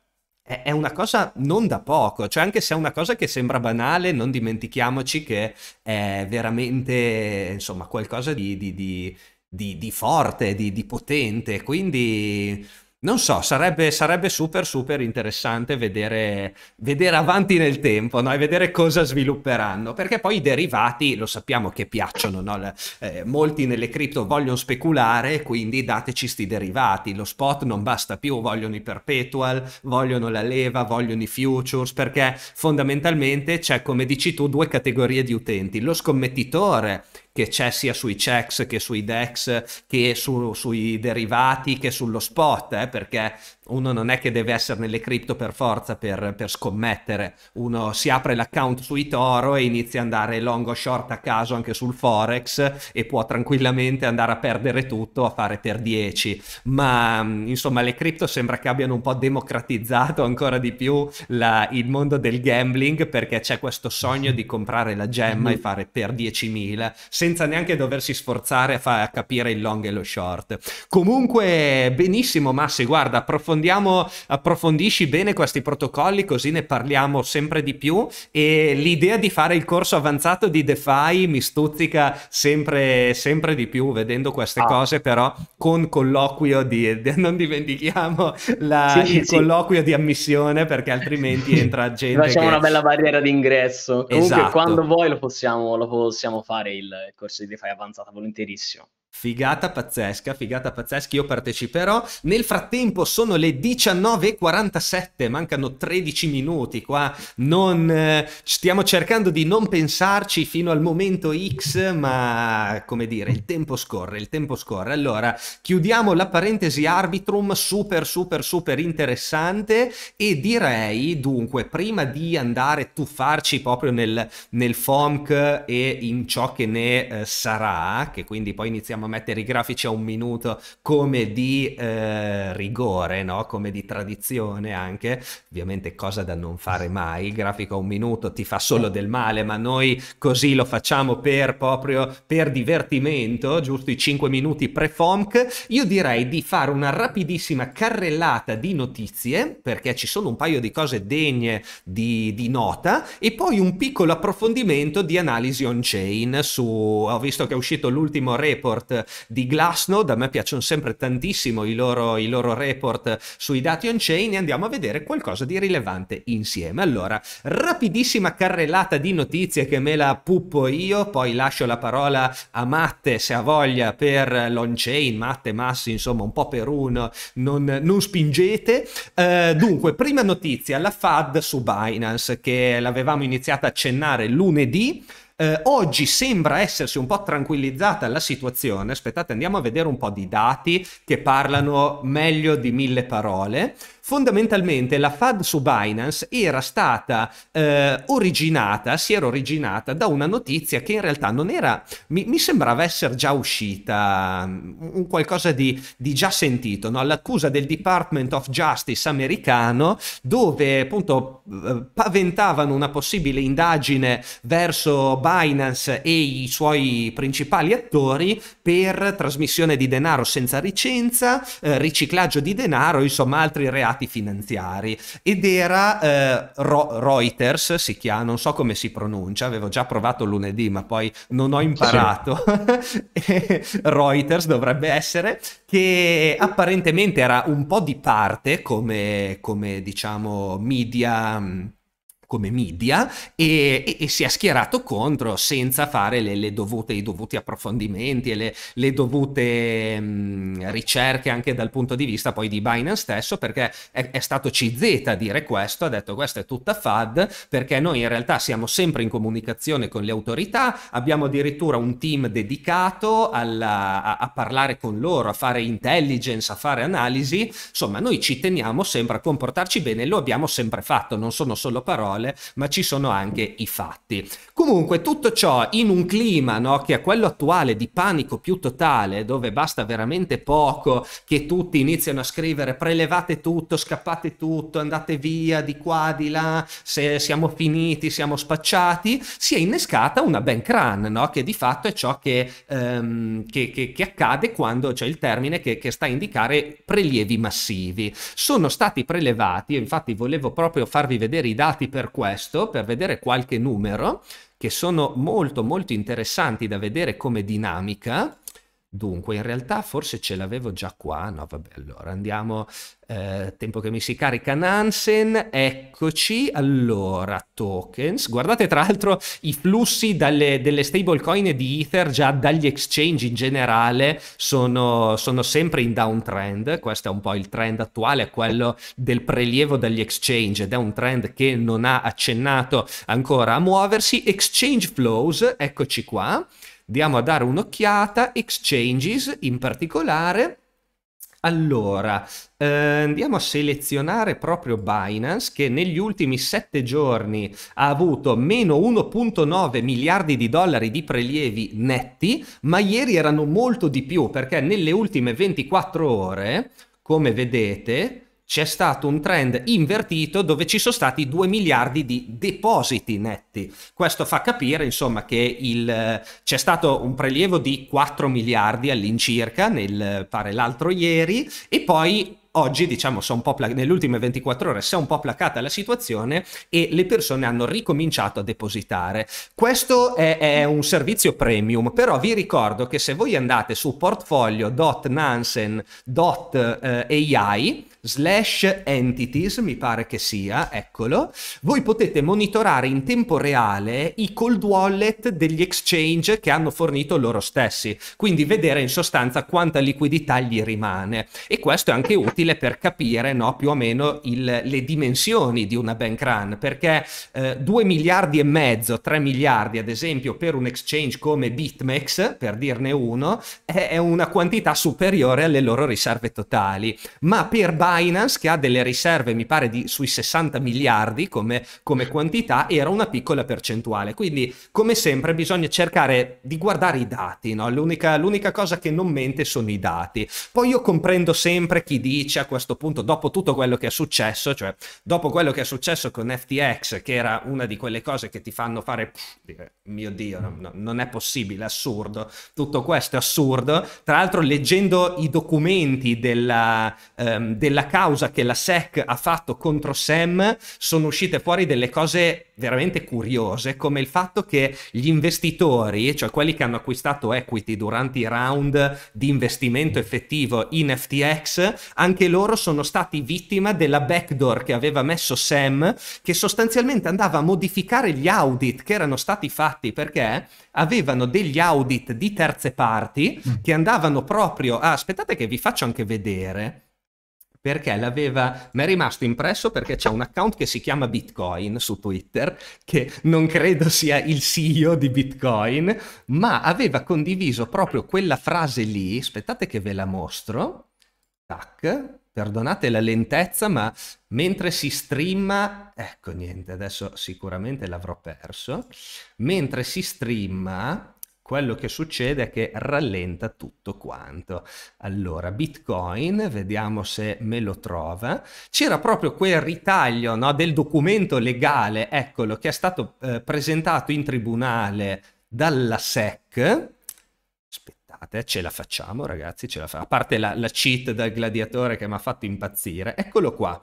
è, è una cosa non da poco, cioè anche se è una cosa che sembra banale, non dimentichiamoci che è veramente, insomma, qualcosa di, di, di di, di forte, di, di, potente, quindi non so, sarebbe, sarebbe super super interessante vedere, vedere avanti nel tempo no? e vedere cosa svilupperanno, perché poi i derivati lo sappiamo che piacciono, no? eh, molti nelle cripto vogliono speculare, quindi dateci sti derivati, lo spot non basta più, vogliono i perpetual, vogliono la leva, vogliono i futures, perché fondamentalmente c'è come dici tu due categorie di utenti, lo scommettitore che c'è sia sui checks che sui DEX che su, sui derivati che sullo spot, eh, perché uno non è che deve essere nelle cripto per forza per, per, scommettere, uno si apre l'account sui toro e inizia ad andare long o short a caso anche sul forex e può tranquillamente andare a perdere tutto, a fare per 10, ma mm, insomma le cripto sembra che abbiano un po' democratizzato ancora di più la, il mondo del gambling perché c'è questo sogno di comprare la gemma e mm-hmm. fare per 10.000 senza neanche doversi sforzare a, fa- a capire il long e lo short. Comunque benissimo Massi, guarda, approfondimento approfondiamo, approfondisci bene questi protocolli così ne parliamo sempre di più e l'idea di fare il corso avanzato di DeFi mi stuzzica sempre, sempre di più vedendo queste ah. cose però con colloquio di, di (laughs) non dimentichiamo la, sì, il sì. colloquio di ammissione perché altrimenti (laughs) entra gente facciamo che... una bella barriera d'ingresso comunque esatto. quando vuoi lo possiamo, lo possiamo fare il, il corso di DeFi avanzata volentierissimo Figata pazzesca, figata pazzesca, io parteciperò. Nel frattempo sono le 19.47, mancano 13 minuti qua, non, eh, stiamo cercando di non pensarci fino al momento X, ma come dire, il tempo scorre, il tempo scorre. Allora, chiudiamo la parentesi arbitrum, super, super, super interessante e direi, dunque, prima di andare tuffarci proprio nel, nel FOMC e in ciò che ne eh, sarà, che quindi poi iniziamo andiamo mettere i grafici a un minuto come di eh, rigore, no? come di tradizione anche, ovviamente cosa da non fare mai, il grafico a un minuto ti fa solo del male, ma noi così lo facciamo per proprio per divertimento, giusto i 5 minuti pre-FOMC, io direi di fare una rapidissima carrellata di notizie, perché ci sono un paio di cose degne di, di nota, e poi un piccolo approfondimento di analisi on-chain su, ho visto che è uscito l'ultimo report report di Glassnode, a me piacciono sempre tantissimo i loro, i loro report sui dati on-chain e andiamo a vedere qualcosa di rilevante insieme. Allora, rapidissima carrellata di notizie che me la puppo io, poi lascio la parola a Matte se ha voglia per l'on-chain, Matte, Massi, insomma un po' per uno, non, non spingete. Eh, dunque, prima notizia, la FAD su Binance che l'avevamo iniziata a accennare lunedì, eh, oggi sembra essersi un po' tranquillizzata la situazione. Aspettate, andiamo a vedere un po' di dati che parlano meglio di mille parole. Fondamentalmente la FAD su Binance era stata eh, originata, si era originata da una notizia che in realtà non era, mi, mi sembrava essere già uscita, mm, un qualcosa di, di già sentito, no? l'accusa del Department of Justice americano dove appunto eh, paventavano una possibile indagine verso Binance e i suoi principali attori per trasmissione di denaro senza licenza, eh, riciclaggio di denaro, insomma altri reati mercati finanziari ed era eh, Ro- Reuters, si chiama, non so come si pronuncia, avevo già provato lunedì ma poi non ho imparato, (laughs) Reuters dovrebbe essere, che apparentemente era un po' di parte come, come diciamo media mm, come media e, e, e, si è schierato contro senza fare le, le dovute, i dovuti approfondimenti e le, le dovute mh, ricerche anche dal punto di vista poi di Binance stesso perché è, è, stato CZ a dire questo, ha detto questa è tutta FAD perché noi in realtà siamo sempre in comunicazione con le autorità, abbiamo addirittura un team dedicato alla, a, a parlare con loro, a fare intelligence, a fare analisi, insomma noi ci teniamo sempre a comportarci bene, e lo abbiamo sempre fatto, non sono solo parole parole, ma ci sono anche i fatti. Comunque tutto ciò in un clima no, che è quello attuale di panico più totale, dove basta veramente poco che tutti iniziano a scrivere prelevate tutto, scappate tutto, andate via di qua, di là, se siamo finiti, siamo spacciati, si è innescata una bank run, no, che di fatto è ciò che, ehm, che, che, che accade quando c'è cioè il termine che, sta a indicare prelievi massivi. Sono stati prelevati, infatti volevo proprio farvi vedere i dati per per questo, per vedere qualche numero, che sono molto molto interessanti da vedere come dinamica, Dunque, in realtà forse ce l'avevo già qua, no vabbè, allora andiamo, eh, tempo che mi si carica Nansen, eccoci, allora tokens, guardate tra l'altro i flussi dalle, delle stablecoin di Ether già dagli exchange in generale sono, sono sempre in downtrend, questo è un po' il trend attuale, quello del prelievo dagli exchange ed è un trend che non ha accennato ancora a muoversi, exchange flows, eccoci qua, Andiamo a dare un'occhiata, exchanges in particolare. Allora, eh, andiamo a selezionare proprio Binance che negli ultimi sette giorni ha avuto meno 1.9 miliardi di dollari di prelievi netti, ma ieri erano molto di più perché nelle ultime 24 ore, come vedete, c'è stato un trend invertito dove ci sono stati 2 miliardi di depositi netti. Questo fa capire insomma che il, c'è stato un prelievo di 4 miliardi all'incirca nel pare l'altro ieri e poi oggi diciamo pla- nelle 24 ore si è un po' placata la situazione e le persone hanno ricominciato a depositare questo è, è un servizio premium però vi ricordo che se voi andate su portfolio.nansen.ai slash entities, mi pare che sia, eccolo, voi potete monitorare in tempo reale i cold wallet degli exchange che hanno fornito loro stessi, quindi vedere in sostanza quanta liquidità gli rimane. E questo è anche utile per capire no, più o meno il, le dimensioni di una bank run, perché eh, 2 miliardi e mezzo, 3 miliardi ad esempio per un exchange come BitMEX, per dirne uno, è, è una quantità superiore alle loro riserve totali, ma per Binance, che ha delle riserve, mi pare, di, sui 60 miliardi come, come quantità, era una piccola percentuale. Quindi, come sempre, bisogna cercare di guardare i dati. No? L'unica, l'unica cosa che non mente sono i dati. Poi io comprendo sempre chi dice a questo punto, dopo tutto quello che è successo, cioè dopo quello che è successo con FTX, che era una di quelle cose che ti fanno fare, pff, mio Dio, no, no, non è possibile, assurdo, tutto questo è assurdo. Tra l'altro leggendo i documenti della, um, della nella causa che la SEC ha fatto contro Sam sono uscite fuori delle cose veramente curiose, come il fatto che gli investitori, cioè quelli che hanno acquistato equity durante i round di investimento effettivo in FTX, anche loro sono stati vittima della backdoor che aveva messo Sam, che sostanzialmente andava a modificare gli audit che erano stati fatti perché avevano degli audit di terze parti mm. che andavano proprio a, aspettate che vi faccio anche vedere perché l'aveva, mi è rimasto impresso perché c'è un account che si chiama Bitcoin su Twitter, che non credo sia il CEO di Bitcoin, ma aveva condiviso proprio quella frase lì, aspettate che ve la mostro, tac, perdonate la lentezza, ma mentre si streama, ecco niente, adesso sicuramente l'avrò perso, mentre si streama quello che succede è che rallenta tutto quanto. Allora, Bitcoin, vediamo se me lo trova. C'era proprio quel ritaglio no, del documento legale, eccolo, che è stato eh, presentato in tribunale dalla SEC. Aspettate, ce la facciamo ragazzi, ce la fa. A parte la, la cheat dal gladiatore che mi ha fatto impazzire. Eccolo qua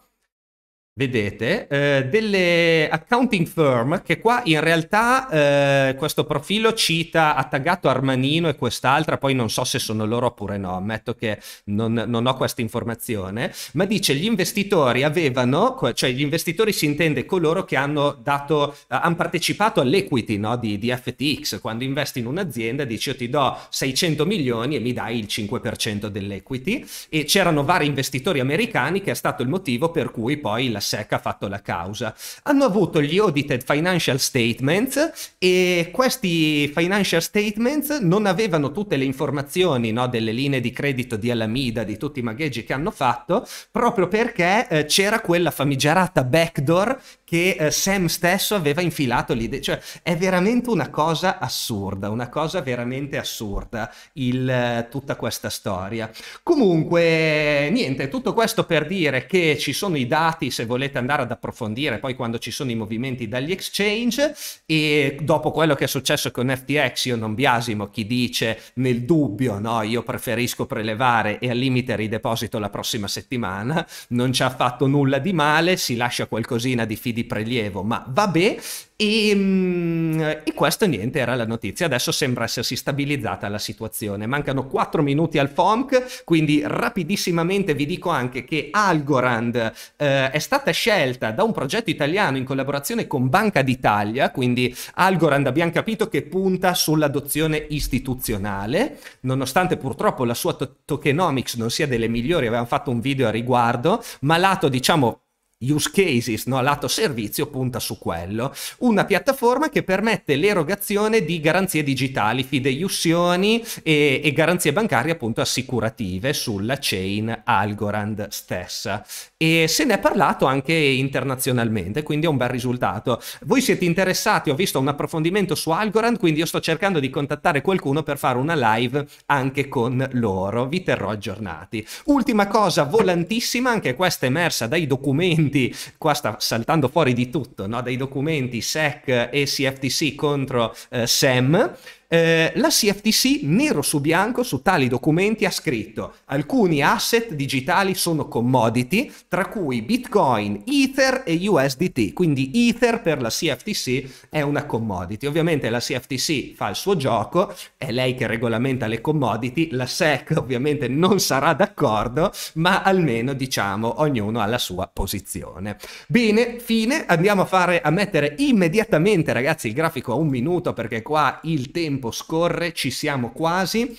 vedete, eh, delle accounting firm che qua in realtà eh, questo profilo cita, Attagato Armanino e quest'altra, poi non so se sono loro oppure no, ammetto che non, non ho questa informazione, ma dice gli investitori avevano, cioè gli investitori si intende coloro che hanno, dato, eh, hanno partecipato all'equity no, di, di, FTX, quando investi in un'azienda dici io ti do 600 milioni e mi dai il 5% dell'equity e c'erano vari investitori americani che è stato il motivo per cui poi la ISEC ha fatto la causa. Hanno avuto gli audited financial statements e questi financial statements non avevano tutte le informazioni no, delle linee di credito di Alameda, di tutti i magheggi che hanno fatto, proprio perché eh, c'era quella famigerata backdoor che eh, Sam stesso aveva infilato lì. cioè, è veramente una cosa assurda, una cosa veramente assurda il, eh, tutta questa storia. Comunque, niente, tutto questo per dire che ci sono i dati se volete andare ad approfondire poi quando ci sono i movimenti dagli exchange e dopo quello che è successo con FTX io non biasimo chi dice nel dubbio, no, io preferisco prelevare e al limite rideposito la prossima settimana, non ci ha fatto nulla di male, si lascia qualcosina di fiducia di prelievo, ma vabbè. E, mm, e questo niente era la notizia. Adesso sembra essersi stabilizzata la situazione. Mancano 4 minuti al FOMC, quindi rapidissimamente vi dico anche che Algorand eh, è stata scelta da un progetto italiano in collaborazione con Banca d'Italia, quindi Algorand abbiamo capito che punta sull'adozione istituzionale, nonostante purtroppo la sua to- tokenomics non sia delle migliori, avevamo fatto un video a riguardo, ma lato diciamo use cases, no? lato servizio punta su quello. Una piattaforma che permette l'erogazione di garanzie digitali, fideiussioni e, e garanzie bancarie appunto assicurative sulla chain Algorand stessa. E se ne è parlato anche internazionalmente, quindi è un bel risultato. Voi siete interessati, ho visto un approfondimento su Algorand, quindi io sto cercando di contattare qualcuno per fare una live anche con loro, vi terrò aggiornati. Ultima cosa volantissima, anche questa emersa dai documenti quindi qua sta saltando fuori di tutto, no? dai documenti SEC e CFTC contro eh, SEM eh, la CFTC nero su bianco su tali documenti ha scritto alcuni asset digitali sono commodity, tra cui Bitcoin, Ether e USDT, quindi Ether per la CFTC è una commodity. Ovviamente la CFTC fa il suo gioco, è lei che regolamenta le commodity, la SEC ovviamente non sarà d'accordo, ma almeno diciamo ognuno ha la sua posizione. Bene, fine, andiamo a, fare, a mettere immediatamente ragazzi il grafico a un minuto perché qua il tema tempo scorre, ci siamo quasi.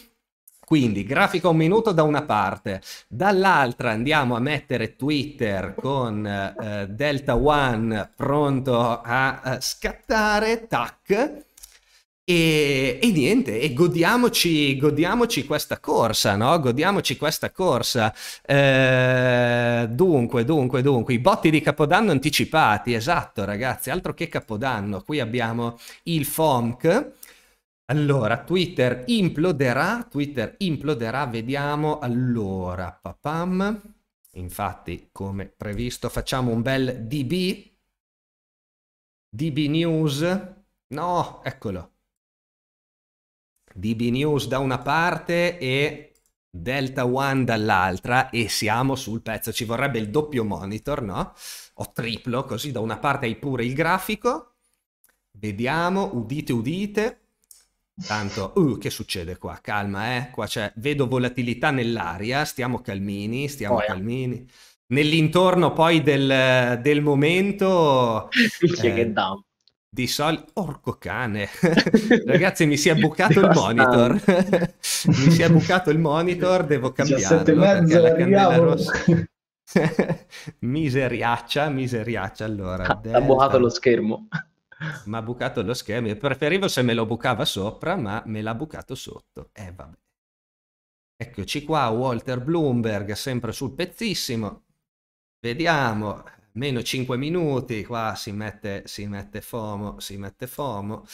Quindi grafica un minuto da una parte, dall'altra andiamo a mettere Twitter con eh, Delta One pronto a eh, scattare, tac, e, e, niente, e godiamoci, godiamoci questa corsa, no? Godiamoci questa corsa. Eh, dunque, dunque, dunque, i botti di Capodanno anticipati, esatto ragazzi, altro che Capodanno, qui abbiamo il FOMC allora, Twitter imploderà, Twitter imploderà, vediamo. Allora, papam. Infatti, come previsto, facciamo un bel DB. DB News. No, eccolo. DB News da una parte e Delta One dall'altra e siamo sul pezzo. Ci vorrebbe il doppio monitor, no? O triplo, così da una parte hai pure il grafico. Vediamo, udite, udite. Tanto, uh, che succede qua? Calma, eh? Qua c'è, vedo volatilità nell'aria, stiamo calmini, stiamo oh, calmini. Nell'intorno poi del, del momento... (laughs) Dice eh, down. Di solito... Orco cane! (laughs) Ragazzi, mi si è bucato il monitor. mi si è bucato il monitor, devo cambiarlo. Mezzo, la candela rossa... (laughs) miseriaccia, miseriaccia, allora. Ha, ha bucato lo schermo mi ha bucato lo schermo. Io preferivo se me lo bucava sopra, ma me l'ha bucato sotto. E eh, vabbè. Eccoci qua, Walter Bloomberg, sempre sul pezzissimo. Vediamo, meno 5 minuti, qua si mette, si mette FOMO, si mette FOMO.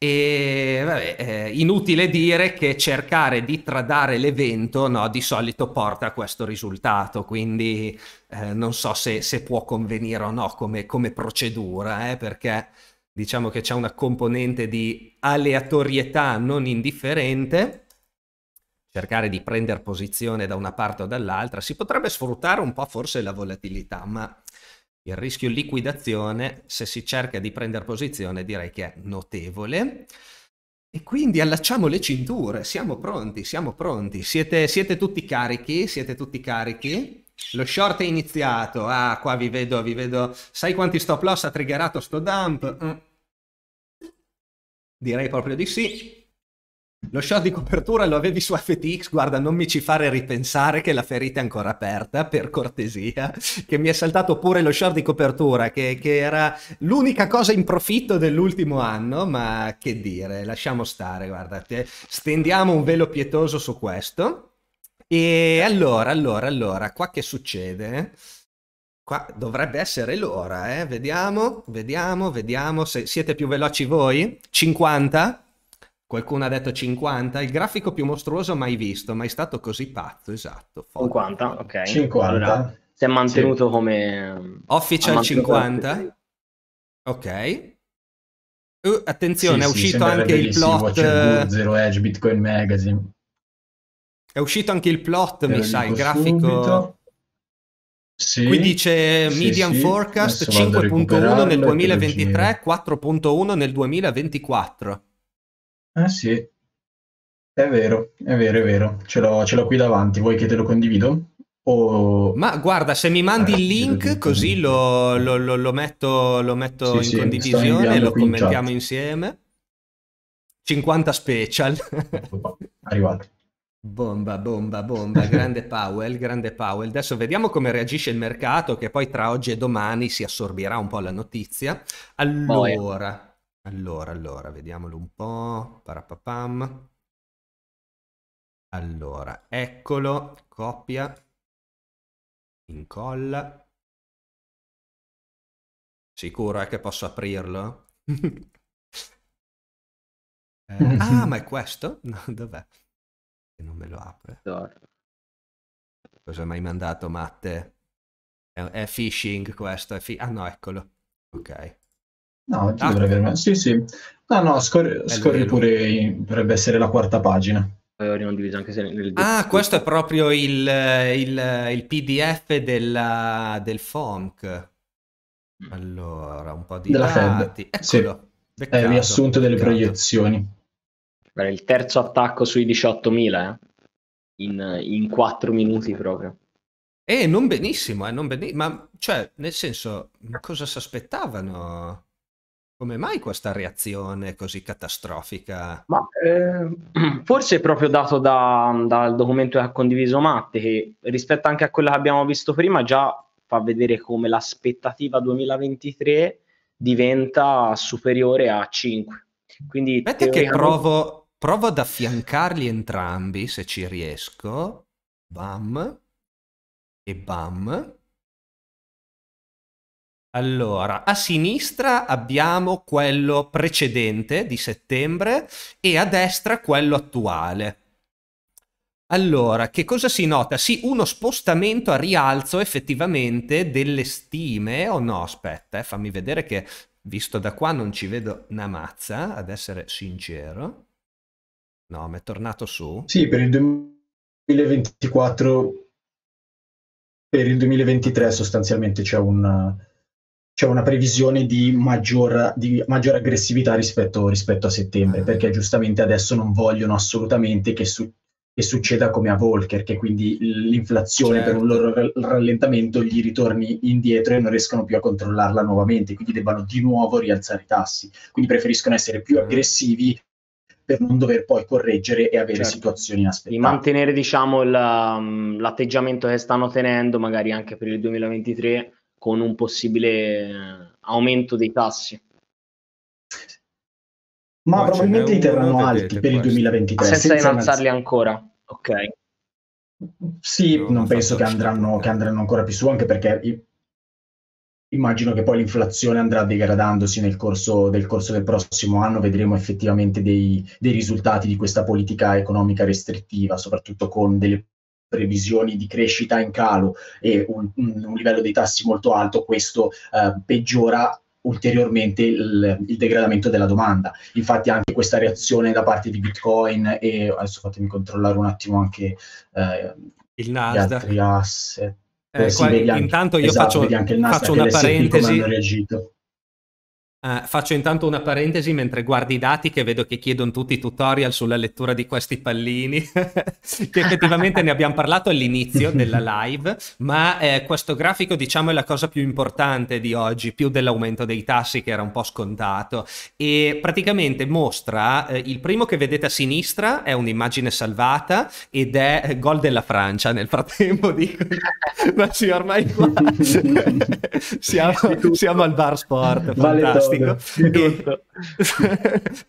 E vabbè, eh, inutile dire che cercare di tradare l'evento no, di solito porta a questo risultato, quindi eh, non so se, se, può convenire o no come, come procedura, eh, perché diciamo che c'è una componente di aleatorietà non indifferente, cercare di prendere posizione da una parte o dall'altra, si potrebbe sfruttare un po' forse la volatilità, ma il rischio liquidazione, se si cerca di prendere posizione, direi che è notevole. E quindi allacciamo le cinture, siamo pronti, siamo pronti, siete, siete tutti carichi, siete tutti carichi. Lo short è iniziato, ah qua vi vedo, vi vedo, sai quanti stop loss ha triggerato sto dump? Mm. Direi proprio di sì. Lo shot di copertura lo avevi su FTX, guarda, non mi ci fare ripensare che la ferita è ancora aperta, per cortesia, che mi è saltato pure lo short di copertura, che, che era l'unica cosa in profitto dell'ultimo anno, ma che dire, lasciamo stare, guarda, stendiamo un velo pietoso su questo. E allora, allora, allora, qua che succede? Qua dovrebbe essere l'ora, eh? Vediamo, vediamo, vediamo se siete più veloci voi. 50? Qualcuno ha detto 50, il grafico più mostruoso mai visto, mai stato così pazzo, esatto. Foto. 50, ok. 50. Allora, si è mantenuto sì. come... Official 50. Ok. Uh, attenzione, sì, è uscito sì, anche il plot... C'è eh. Zero Edge, Bitcoin Magazine. È uscito anche il plot, Te mi sa, il grafico... Subito. Sì, Qui dice median sì. forecast 5.1 nel 2023, 4.1 nel 2024. Ah sì, è vero, è vero, è vero. Ce l'ho, ce l'ho qui davanti. Vuoi che te lo condivido? O... Ma guarda, se mi mandi il link così lo, lo, lo, lo metto, metto in condivisione e lo commentiamo in insieme. 50 special. Ecco arrivato. Bomba, bomba, bomba, grande Powell, grande Powell. Adesso vediamo come reagisce il mercato che poi tra oggi e domani si assorbirà un po' la notizia. Allora, poi. allora, allora, vediamolo un po'. Parapapam. Allora, eccolo, copia, incolla. Sicuro è che posso aprirlo? (laughs) eh, (laughs) ah, ma è questo? No, dov'è? che non me lo apre. No. Certo. Cosa mi hai mandato, Matte? È, è phishing questo, è fi- ah no, eccolo. Ok. No, ah, dovrebbe... sì, sì. No, no, scor- scorri pure, dovrebbe essere la quarta pagina. Eh, nel... Ah, questo è proprio il, il, il PDF della, del FOMC. Mm. Allora, un po' di della dati. Fed. Eccolo. Sì. È il riassunto delle Peccato. proiezioni. Era il terzo attacco sui 18.000 eh? in, in 4 minuti proprio. E eh, non benissimo, eh, non beni- ma cioè, nel senso, cosa si aspettavano? Come mai questa reazione così catastrofica? Ma, eh, (clears throat) forse è proprio dato da, dal documento che ha condiviso Matte, che rispetto anche a quello che abbiamo visto prima, già fa vedere come l'aspettativa 2023 diventa superiore a 5. Quindi, Aspetta teoricamente... che provo, Provo ad affiancarli entrambi se ci riesco. Bam. E bam. Allora, a sinistra abbiamo quello precedente di settembre e a destra quello attuale. Allora, che cosa si nota? Sì, uno spostamento a rialzo effettivamente delle stime o oh no? Aspetta, eh, fammi vedere che visto da qua non ci vedo una mazza, ad essere sincero. No, ma è tornato su? Sì, per il 2024, per il 2023 sostanzialmente c'è una, c'è una previsione di maggior, di maggior aggressività rispetto, rispetto, a settembre, ah. perché giustamente adesso non vogliono assolutamente che, su, che, succeda come a Volker, che quindi l'inflazione certo. per un certo. loro rallentamento gli ritorni indietro e non riescono più a controllarla nuovamente, quindi debbano di nuovo rialzare i tassi. Quindi preferiscono essere più certo. aggressivi per non dover poi correggere e avere certo. situazioni inaspettate. Di mantenere diciamo il, um, l'atteggiamento che stanno tenendo magari anche per il 2023 con un possibile eh, aumento dei tassi. Ma poi probabilmente li terranno alti per il 2023. Senza, senza innalzarli ancora, ok. Sì, non penso che andranno, che andranno, ancora più su, anche perché Immagino che poi l'inflazione andrà degradandosi nel corso del, corso del prossimo anno, vedremo effettivamente dei, dei, risultati di questa politica economica restrittiva, soprattutto con delle previsioni di crescita in calo e un, un livello dei tassi molto alto, questo eh, peggiora ulteriormente il, il, degradamento della domanda. Infatti anche questa reazione da parte di Bitcoin e adesso fatemi controllare un attimo anche eh, il Nasdaq. gli altri asset eh, qua, intanto io esatto, faccio, faccio una parentesi. Uh, faccio intanto una parentesi mentre guardi i dati che vedo che chiedono tutti i tutorial sulla lettura di questi pallini, (laughs) che effettivamente ne abbiamo parlato all'inizio della live, ma eh, questo grafico diciamo è la cosa più importante di oggi, più dell'aumento dei tassi che era un po' scontato e praticamente mostra, eh, il primo che vedete a sinistra è un'immagine salvata ed è eh, gol della Francia, nel frattempo dico, ma sì ormai qua (laughs) (laughs) siamo, siamo, al bar sport, fantastico. Vale fantastico.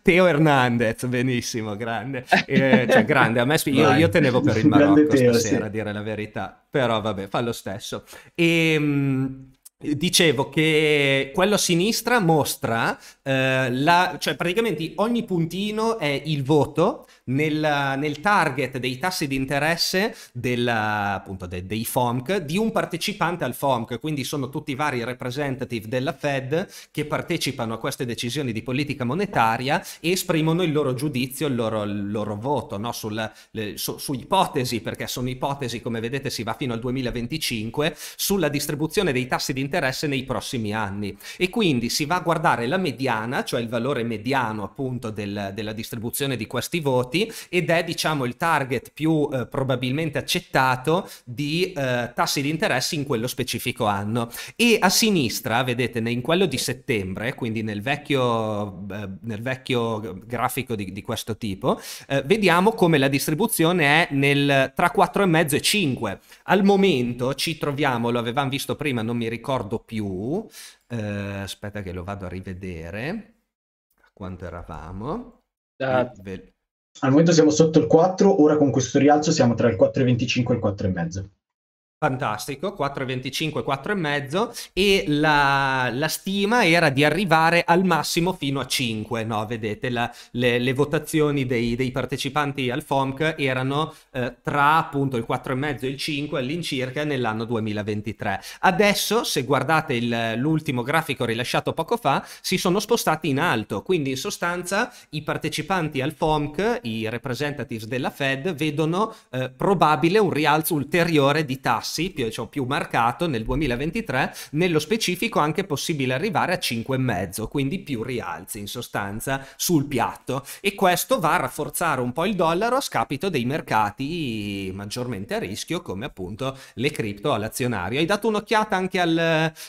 (laughs) Teo Hernandez, benissimo, grande. E, cioè, grande, a me spi- io, io, tenevo per il Marocco Teo, stasera, sì. a dire la verità, però vabbè, fa lo stesso. E... Ehm, dicevo che quello a sinistra mostra, eh, la, cioè praticamente ogni puntino è il voto, nel, nel target dei tassi di interesse del, appunto, de, dei FOMC di un partecipante al FOMC, quindi sono tutti i vari representative della Fed che partecipano a queste decisioni di politica monetaria e esprimono il loro giudizio, il loro, il loro voto no? Sul, le, su, su ipotesi, perché sono ipotesi, come vedete si va fino al 2025, sulla distribuzione dei tassi di interesse nei prossimi anni. E quindi si va a guardare la mediana, cioè il valore mediano appunto del, della distribuzione di questi voti, voti ed è diciamo il target più eh, probabilmente accettato di eh, tassi di interesse in quello specifico anno. E a sinistra, vedete, in quello di settembre, quindi nel vecchio, eh, nel vecchio grafico di, di questo tipo, eh, vediamo come la distribuzione è nel, tra 4,5 e 5. Al momento ci troviamo, lo avevamo visto prima, non mi ricordo più, eh, aspetta che lo vado a rivedere quanto eravamo. Da, esatto. Al momento siamo sotto il 4, ora con questo rialzo siamo tra il 4,25 e il 4,5. Fantastico, 4,25, 4,5 e la, la, stima era di arrivare al massimo fino a 5, no? Vedete, la, le, le, votazioni dei, dei, partecipanti al FOMC erano eh, tra appunto il 4,5 e il 5 all'incirca nell'anno 2023. Adesso, se guardate il, l'ultimo grafico rilasciato poco fa, si sono spostati in alto, quindi in sostanza i partecipanti al FOMC, i representatives della Fed, vedono eh, probabile un rialzo ulteriore di tassi tassi più, cioè, più marcato nel 2023, nello specifico anche possibile arrivare a 5,5, quindi più rialzi in sostanza sul piatto e questo va a rafforzare un po' il dollaro a scapito dei mercati maggiormente a rischio come appunto le cripto all'azionario. Hai dato un'occhiata anche al,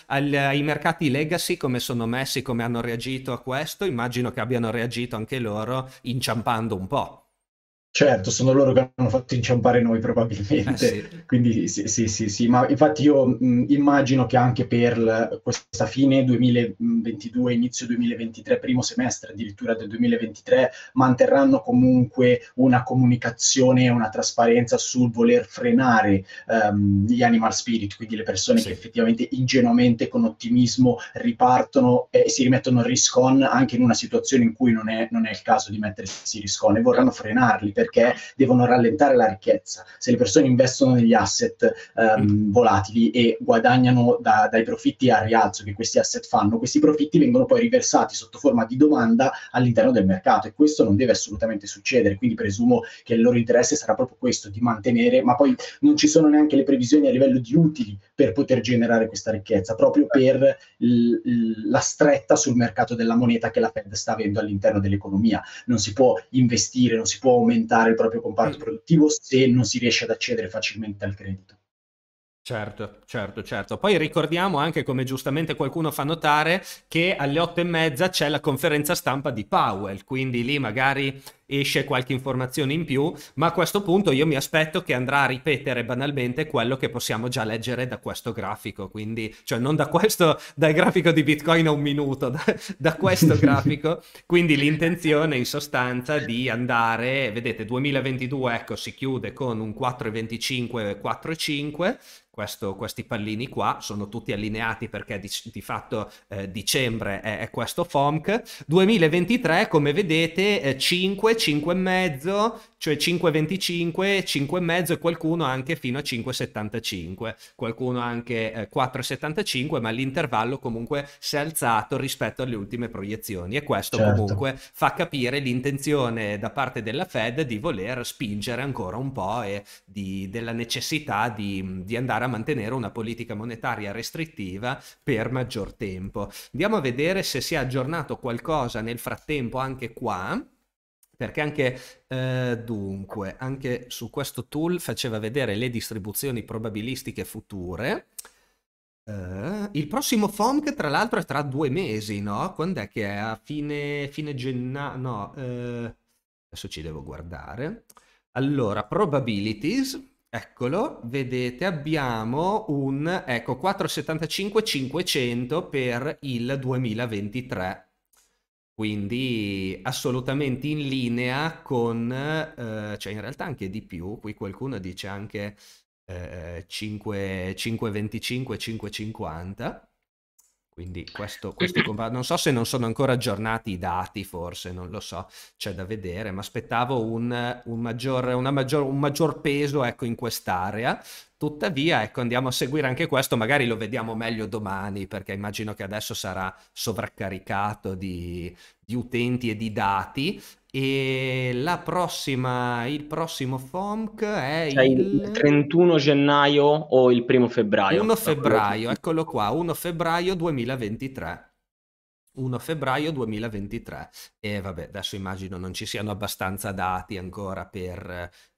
al, ai mercati legacy, come sono messi, come hanno reagito a questo? Immagino che abbiano reagito anche loro inciampando un po'. Certo, sono loro che hanno fatto inciampare noi probabilmente, eh sì. quindi sì, sì, sì, sì, ma infatti io mh, mm, immagino che anche per questa fine 2022, inizio 2023, primo semestre addirittura del 2023, manterranno comunque una comunicazione e una trasparenza sul voler frenare um, gli animal spirit, quindi le persone sì. che effettivamente ingenuamente con ottimismo ripartono e si rimettono in riscon anche in una situazione in cui non è, non è il caso di mettersi in riscon e vorranno frenarli perché devono rallentare la ricchezza. Se le persone investono negli asset ehm, mm. volatili e guadagnano da, dai profitti a rialzo che questi asset fanno, questi profitti vengono poi riversati sotto forma di domanda all'interno del mercato e questo non deve assolutamente succedere. Quindi presumo che il loro interesse sarà proprio questo, di mantenere, ma poi non ci sono neanche le previsioni a livello di utili per poter generare questa ricchezza, proprio per l- la stretta sul mercato della moneta che la Fed sta avendo all'interno dell'economia. Non si può investire, non si può aumentare aumentare il proprio comparto mm. produttivo se non si riesce ad accedere facilmente al credito. Certo, certo, certo. Poi ricordiamo anche, come giustamente qualcuno fa notare, che alle otto e mezza c'è la conferenza stampa di Powell, quindi lì magari esce qualche informazione in più, ma a questo punto io mi aspetto che andrà a ripetere banalmente quello che possiamo già leggere da questo grafico, quindi cioè non da questo, dal grafico di Bitcoin a un minuto, da, da questo (laughs) grafico, quindi l'intenzione in sostanza di andare, vedete 2022 ecco si chiude con un 4,25, 4,5, questo, questi pallini qua, sono tutti allineati perché di, di fatto eh, dicembre è, è, questo FOMC. 2023, come vedete, eh, 5, 5,5, cioè 5,25, 5,5 e qualcuno anche fino a 5,75, qualcuno anche eh, 4,75, ma l'intervallo comunque si è alzato rispetto alle ultime proiezioni e questo certo. comunque fa capire l'intenzione da parte della Fed di voler spingere ancora un po' e di, della necessità di, di andare a mantenere una politica monetaria restrittiva per maggior tempo. Andiamo a vedere se si è aggiornato qualcosa nel frattempo anche qua perché anche eh, dunque anche su questo tool faceva vedere le distribuzioni probabilistiche future Uh, il prossimo FOMC, tra l'altro, è tra due mesi, no? Quando è che è? A fine, fine gennaio? No, uh, adesso ci devo guardare. Allora, probabilities, Eccolo, vedete abbiamo un ecco, 475 500 per il 2023 quindi assolutamente in linea con, eh, cioè in realtà anche di più, qui qualcuno dice anche eh, 5,25, eh, 5,50, quindi (laughs) questo, questo comparto, non so se non sono ancora aggiornati i dati, forse, non lo so, c'è da vedere, ma aspettavo un, un, maggior, maggior, un maggior, peso ecco, in quest'area. Tuttavia, ecco, andiamo a seguire anche questo, magari lo vediamo meglio domani, perché immagino che adesso sarà sovraccaricato di, di utenti e di dati. E la prossima, il prossimo FOMC è cioè, il... il... 31 gennaio o il primo febbraio? 1 ecco, febbraio, ecco. eccolo qua, 1 febbraio 2023. 1 febbraio 2023 e vabbè adesso immagino non ci siano abbastanza dati ancora per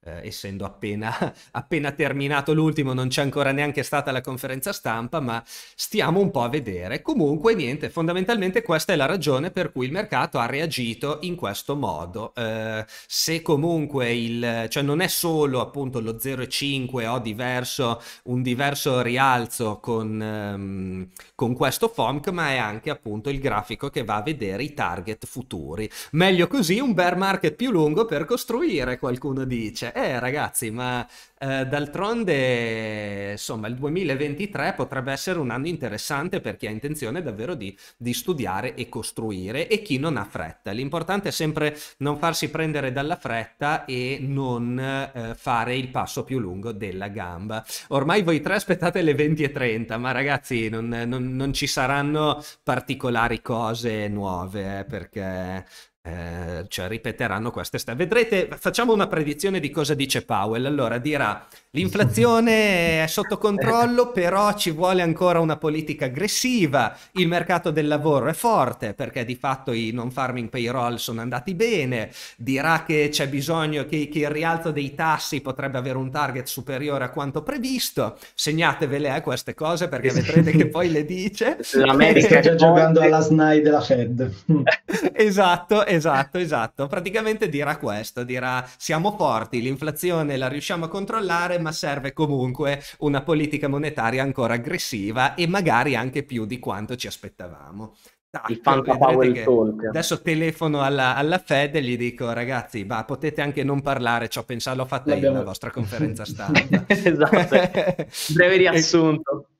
eh, essendo appena, (laughs) appena terminato l'ultimo non c'è ancora neanche stata la conferenza stampa ma stiamo un po' a vedere comunque niente fondamentalmente questa è la ragione per cui il mercato ha reagito in questo modo eh, se comunque il cioè non è solo appunto lo 0,5 o diverso un diverso rialzo con, ehm, con questo FOMC ma è anche appunto il grafico grafico che va a vedere i target futuri. Meglio così un bear market più lungo per costruire, qualcuno dice. Eh ragazzi, ma eh, d'altronde, insomma, il 2023 potrebbe essere un anno interessante per chi ha intenzione davvero di, di studiare e costruire e chi non ha fretta. L'importante è sempre non farsi prendere dalla fretta e non eh, fare il passo più lungo della gamba. Ormai voi tre aspettate le 20.30, ma ragazzi non, non, non ci saranno particolari cose nuove eh, perché eh, cioè ripeteranno queste stesse. Vedrete, facciamo una predizione di cosa dice Powell. Allora dirà l'inflazione è sotto controllo, (laughs) però ci vuole ancora una politica aggressiva, il mercato del lavoro è forte perché di fatto i non farming payroll sono andati bene, dirà che c'è bisogno che, che il rialzo dei tassi potrebbe avere un target superiore a quanto previsto. Segnatevele eh, queste cose perché vedrete che poi le dice. L'America sta già (laughs) giocando alla SNAI della Fed. (laughs) esatto esatto, esatto. Praticamente dirà questo, dirà siamo forti, l'inflazione la riusciamo a controllare, ma serve comunque una politica monetaria ancora aggressiva e magari anche più di quanto ci aspettavamo. Tacco, il Adesso telefono alla, alla, Fed e gli dico ragazzi, bah, potete anche non parlare, ci ho pensato, l'ho fatta io nella vostra conferenza stampa. (laughs) esatto, breve (laughs) riassunto.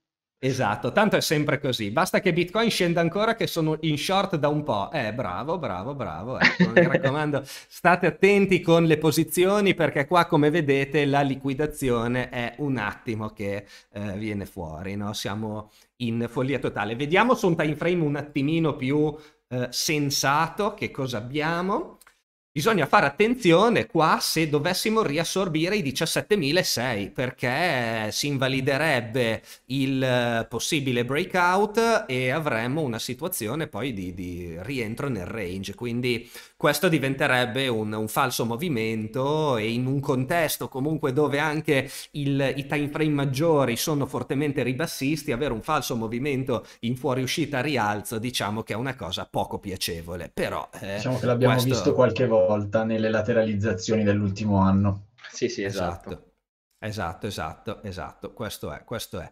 Esatto, tanto è sempre così. Basta che Bitcoin scenda ancora che sono in short da un po'. Eh, bravo, bravo, bravo. Ecco, mi raccomando, (laughs) state attenti con le posizioni perché qua, come vedete, la liquidazione è un attimo che eh, viene fuori, no? Siamo in follia totale. Vediamo su un time frame un attimino più eh, sensato che cosa abbiamo. Bisogna fare attenzione qua se dovessimo riassorbire i 17.006 perché si invaliderebbe il eh, possibile breakout e avremmo una situazione poi di, di rientro nel range. Quindi questo diventerebbe un, un, falso movimento e in un contesto comunque dove anche il, i time frame maggiori sono fortemente ribassisti, avere un falso movimento in fuoriuscita a rialzo diciamo che è una cosa poco piacevole. Però, eh, diciamo che l'abbiamo questo... visto qualche volta nelle lateralizzazioni dell'ultimo anno. Sì, sì, esatto. esatto. Esatto, esatto, esatto, questo è, questo è.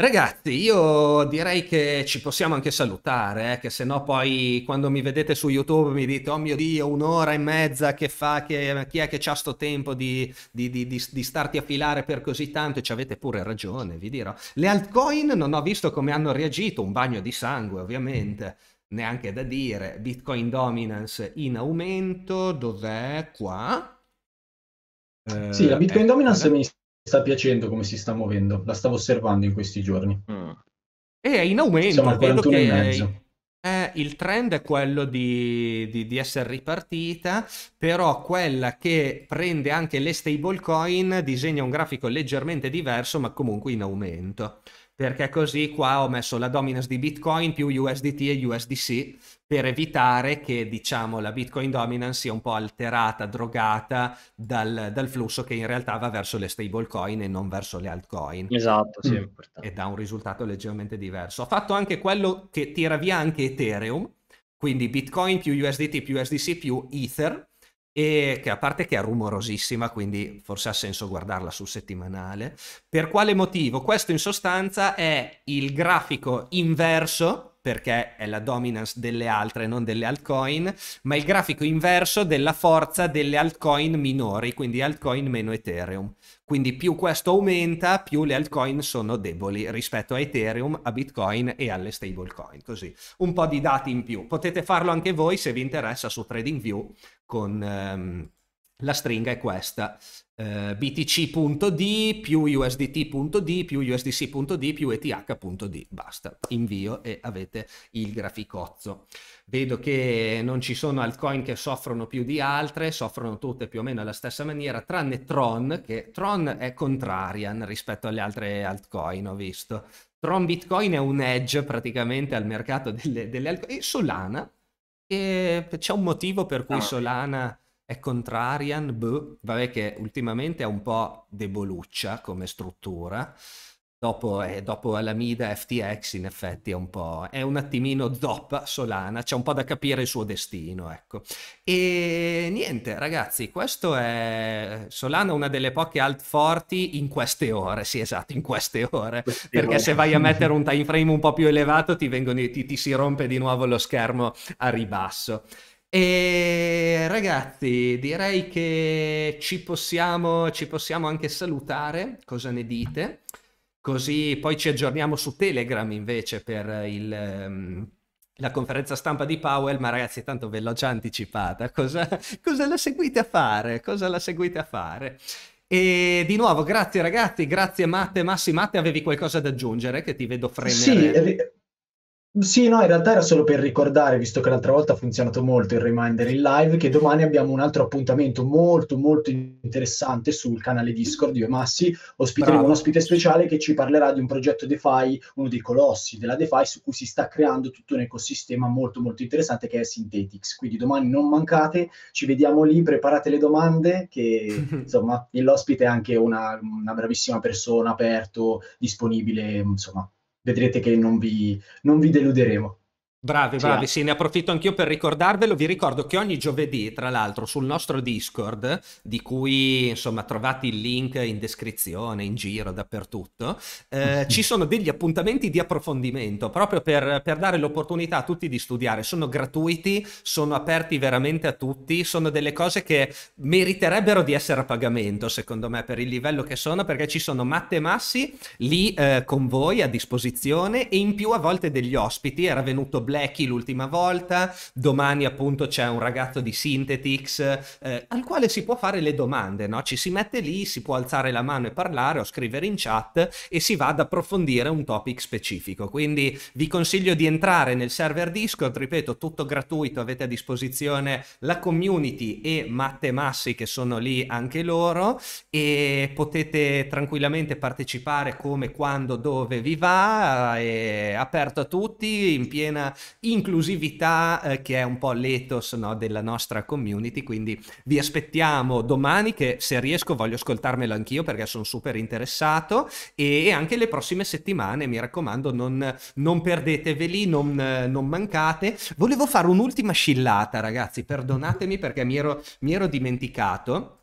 Ragazzi, io direi che ci possiamo anche salutare, eh, che se no poi quando mi vedete su YouTube mi dite, oh mio Dio, un'ora e mezza che fa, che, chi è che c'ha sto tempo di, di, di, di, starti a filare per così tanto? E ci avete pure ragione, vi dirò. Le altcoin non ho visto come hanno reagito, un bagno di sangue ovviamente, neanche da dire. Bitcoin dominance in aumento, dov'è? Qua? Sì, la Bitcoin eh, Dominance è... Ecco. mi sta piacendo come si sta muovendo, la stavo osservando in questi giorni. Mm. E eh, è in aumento, Siamo che... e il trend è quello di, di, di, essere ripartita, però quella che prende anche le stablecoin disegna un grafico leggermente diverso, ma comunque in aumento perché così qua ho messo la dominance di Bitcoin più USDT e USDC per evitare che diciamo la Bitcoin dominance sia un po' alterata, drogata dal, dal flusso che in realtà va verso le stablecoin e non verso le altcoin. Esatto, sì, è mm. importante. E dà un risultato leggermente diverso. Ho fatto anche quello che tira via anche Ethereum, quindi Bitcoin più USDT più USDC più Ether, e che a parte che è rumorosissima, quindi forse ha senso guardarla sul settimanale. Per quale motivo? Questo in sostanza è il grafico inverso perché è la dominance delle altre, non delle altcoin, ma il grafico inverso della forza delle altcoin minori, quindi altcoin meno Ethereum. Quindi più questo aumenta, più le altcoin sono deboli rispetto a Ethereum, a Bitcoin e alle stablecoin. Così, un po' di dati in più. Potete farlo anche voi se vi interessa su TradingView con... Um, la stringa è questa eh, btc.d più usdt.d più usdc.d più eth.d. Basta, invio e avete il graficozzo. Vedo che non ci sono altcoin che soffrono più di altre, soffrono tutte più o meno alla stessa maniera, tranne Tron, che Tron è contrarian rispetto alle altre altcoin, ho visto. Tron Bitcoin è un edge praticamente al mercato delle, delle altcoin. E Solana, e c'è un motivo per cui ah. Solana è contrarian, boh, vabbè che ultimamente è un po' deboluccia come struttura, dopo, eh, dopo Alameda FTX in effetti è un po', è un attimino zoppa Solana, c'è un po' da capire il suo destino, ecco. E niente ragazzi, questo è Solana una delle poche alt forti in queste ore, sì esatto, in queste ore, queste perché ore. se vai a mettere un time frame un po' più elevato ti, vengono, ti, ti si rompe di nuovo lo schermo a ribasso. E ragazzi, direi che ci possiamo, ci possiamo anche salutare, cosa ne dite? Così poi ci aggiorniamo su Telegram invece per il... Um, la conferenza stampa di Powell, ma ragazzi, tanto ve l'ho già anticipata. Cosa, cosa, la seguite a fare? Cosa la seguite a fare? E di nuovo, grazie ragazzi, grazie Matte, Massi. Matte, avevi qualcosa da aggiungere che ti vedo fremere? Sì, sì, no, in realtà era solo per ricordare, visto che l'altra volta ha funzionato molto il reminder in live, che domani abbiamo un altro appuntamento molto molto interessante sul canale Discord di Massi. Ospiteremo Bravo. un ospite speciale che ci parlerà di un progetto DeFi, uno dei colossi della DeFi, su cui si sta creando tutto un ecosistema molto molto interessante che è Synthetix. Quindi domani non mancate, ci vediamo lì, preparate le domande, che (laughs) insomma l'ospite è anche una, una bravissima persona, aperto, disponibile, insomma vedrete che non vi, non vi deluderemo. Bravi, bravi, eh. sì, ne approfitto anch'io per ricordarvelo. Vi ricordo che ogni giovedì, tra l'altro, sul nostro Discord, di cui insomma trovate il link in descrizione, in giro, dappertutto, eh, mm. ci sono degli appuntamenti di approfondimento proprio per, per, dare l'opportunità a tutti di studiare. Sono gratuiti, sono aperti veramente a tutti, sono delle cose che meriterebbero di essere a pagamento, secondo me, per il livello che sono, perché ci sono Matte Massi lì eh, con voi a disposizione e in più a volte degli ospiti. Era venuto Blacky l'ultima volta, domani appunto c'è un ragazzo di Synthetix eh, al quale si può fare le domande, no? ci si mette lì, si può alzare la mano e parlare o scrivere in chat e si va ad approfondire un topic specifico. Quindi vi consiglio di entrare nel server Discord, ripeto, tutto gratuito, avete a disposizione la community e Matte Massi che sono lì anche loro e potete tranquillamente partecipare come, quando, dove vi va, è eh, aperto a tutti in piena inclusività eh, che è un po' l'ethos no, della nostra community, quindi vi aspettiamo domani che se riesco voglio ascoltarmelo anch'io perché sono super interessato e anche le prossime settimane, mi raccomando, non, non perdeteveli, non, eh, non, mancate. Volevo fare un'ultima scillata ragazzi, perdonatemi perché mi ero, mi ero dimenticato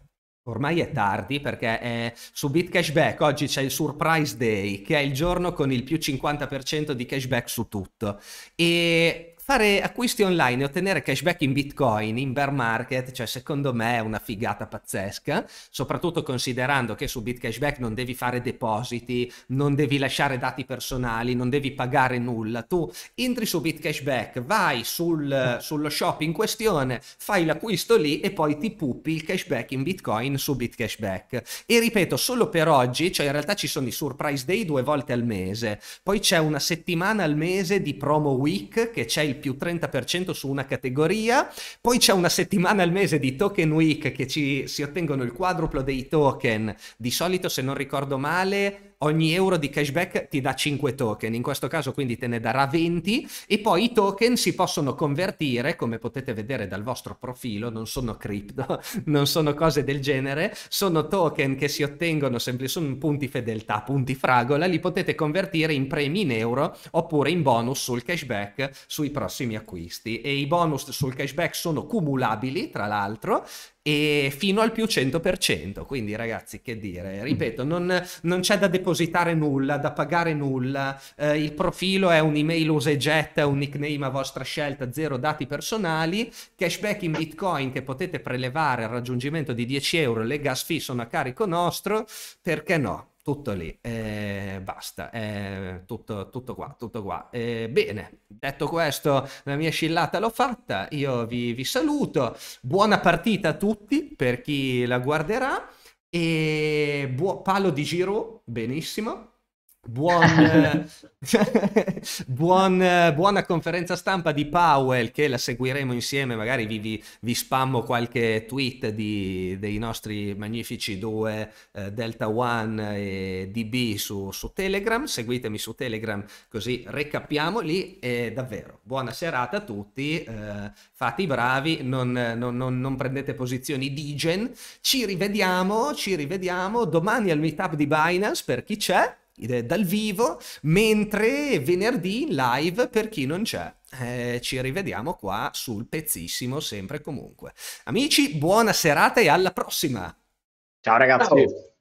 Ormai è tardi perché eh, su BitCashback oggi c'è il Surprise Day, che è il giorno con il più 50% di cashback su tutto. E fare acquisti online e ottenere cashback in bitcoin in bear market, cioè secondo me è una figata pazzesca, soprattutto considerando che su Bitcashback non devi fare depositi, non devi lasciare dati personali, non devi pagare nulla. Tu entri su Bitcashback, vai sul, sullo shop in questione, fai l'acquisto lì e poi ti pupi il cashback in bitcoin su Bitcashback. E ripeto, solo per oggi, cioè in realtà ci sono i surprise day due volte al mese, poi c'è una settimana al mese di promo week che c'è il il più 30% su una categoria, poi c'è una settimana al mese di Token Week che ci, si ottengono il quadruplo dei token, di solito se non ricordo male ogni euro di cashback ti dà 5 token, in questo caso quindi te ne darà 20 e poi i token si possono convertire, come potete vedere dal vostro profilo, non sono cripto, (laughs) non sono cose del genere, sono token che si ottengono sempre, sono punti fedeltà, punti fragola, li potete convertire in premi in euro oppure in bonus sul cashback sui prossimi acquisti e i bonus sul cashback sono cumulabili tra l'altro e fino al più 100%. Quindi ragazzi, che dire, mm. ripeto, non, non c'è da depositare nulla, da pagare nulla, eh, il profilo è un'email usa e getta, un nickname a vostra scelta, zero dati personali, cashback in bitcoin che potete prelevare al raggiungimento di 10 euro, le gas fee sono a carico nostro, perché no? tutto lì, eh, basta, eh, tutto, tutto, qua, tutto qua. Eh, bene, detto questo, la mia scillata l'ho fatta, io vi, vi, saluto, buona partita a tutti per chi la guarderà e buon palo di giro, benissimo, Buon, (laughs) eh, (laughs) buon, eh, buona conferenza stampa di Powell che la seguiremo insieme, magari vi, vi, vi spammo qualche tweet di, dei nostri magnifici due eh, Delta One e DB su, su, Telegram, seguitemi su Telegram così recapiamo lì e davvero buona serata a tutti, eh, fate i bravi, non, non, non, non prendete posizioni digen, ci rivediamo, ci rivediamo domani al meetup di Binance per chi c'è dal vivo, mentre venerdì in live per chi non c'è. Eh, ci rivediamo qua sul pezzissimo sempre e comunque. Amici, buona serata e alla prossima. Ciao ragazzi. Ciao.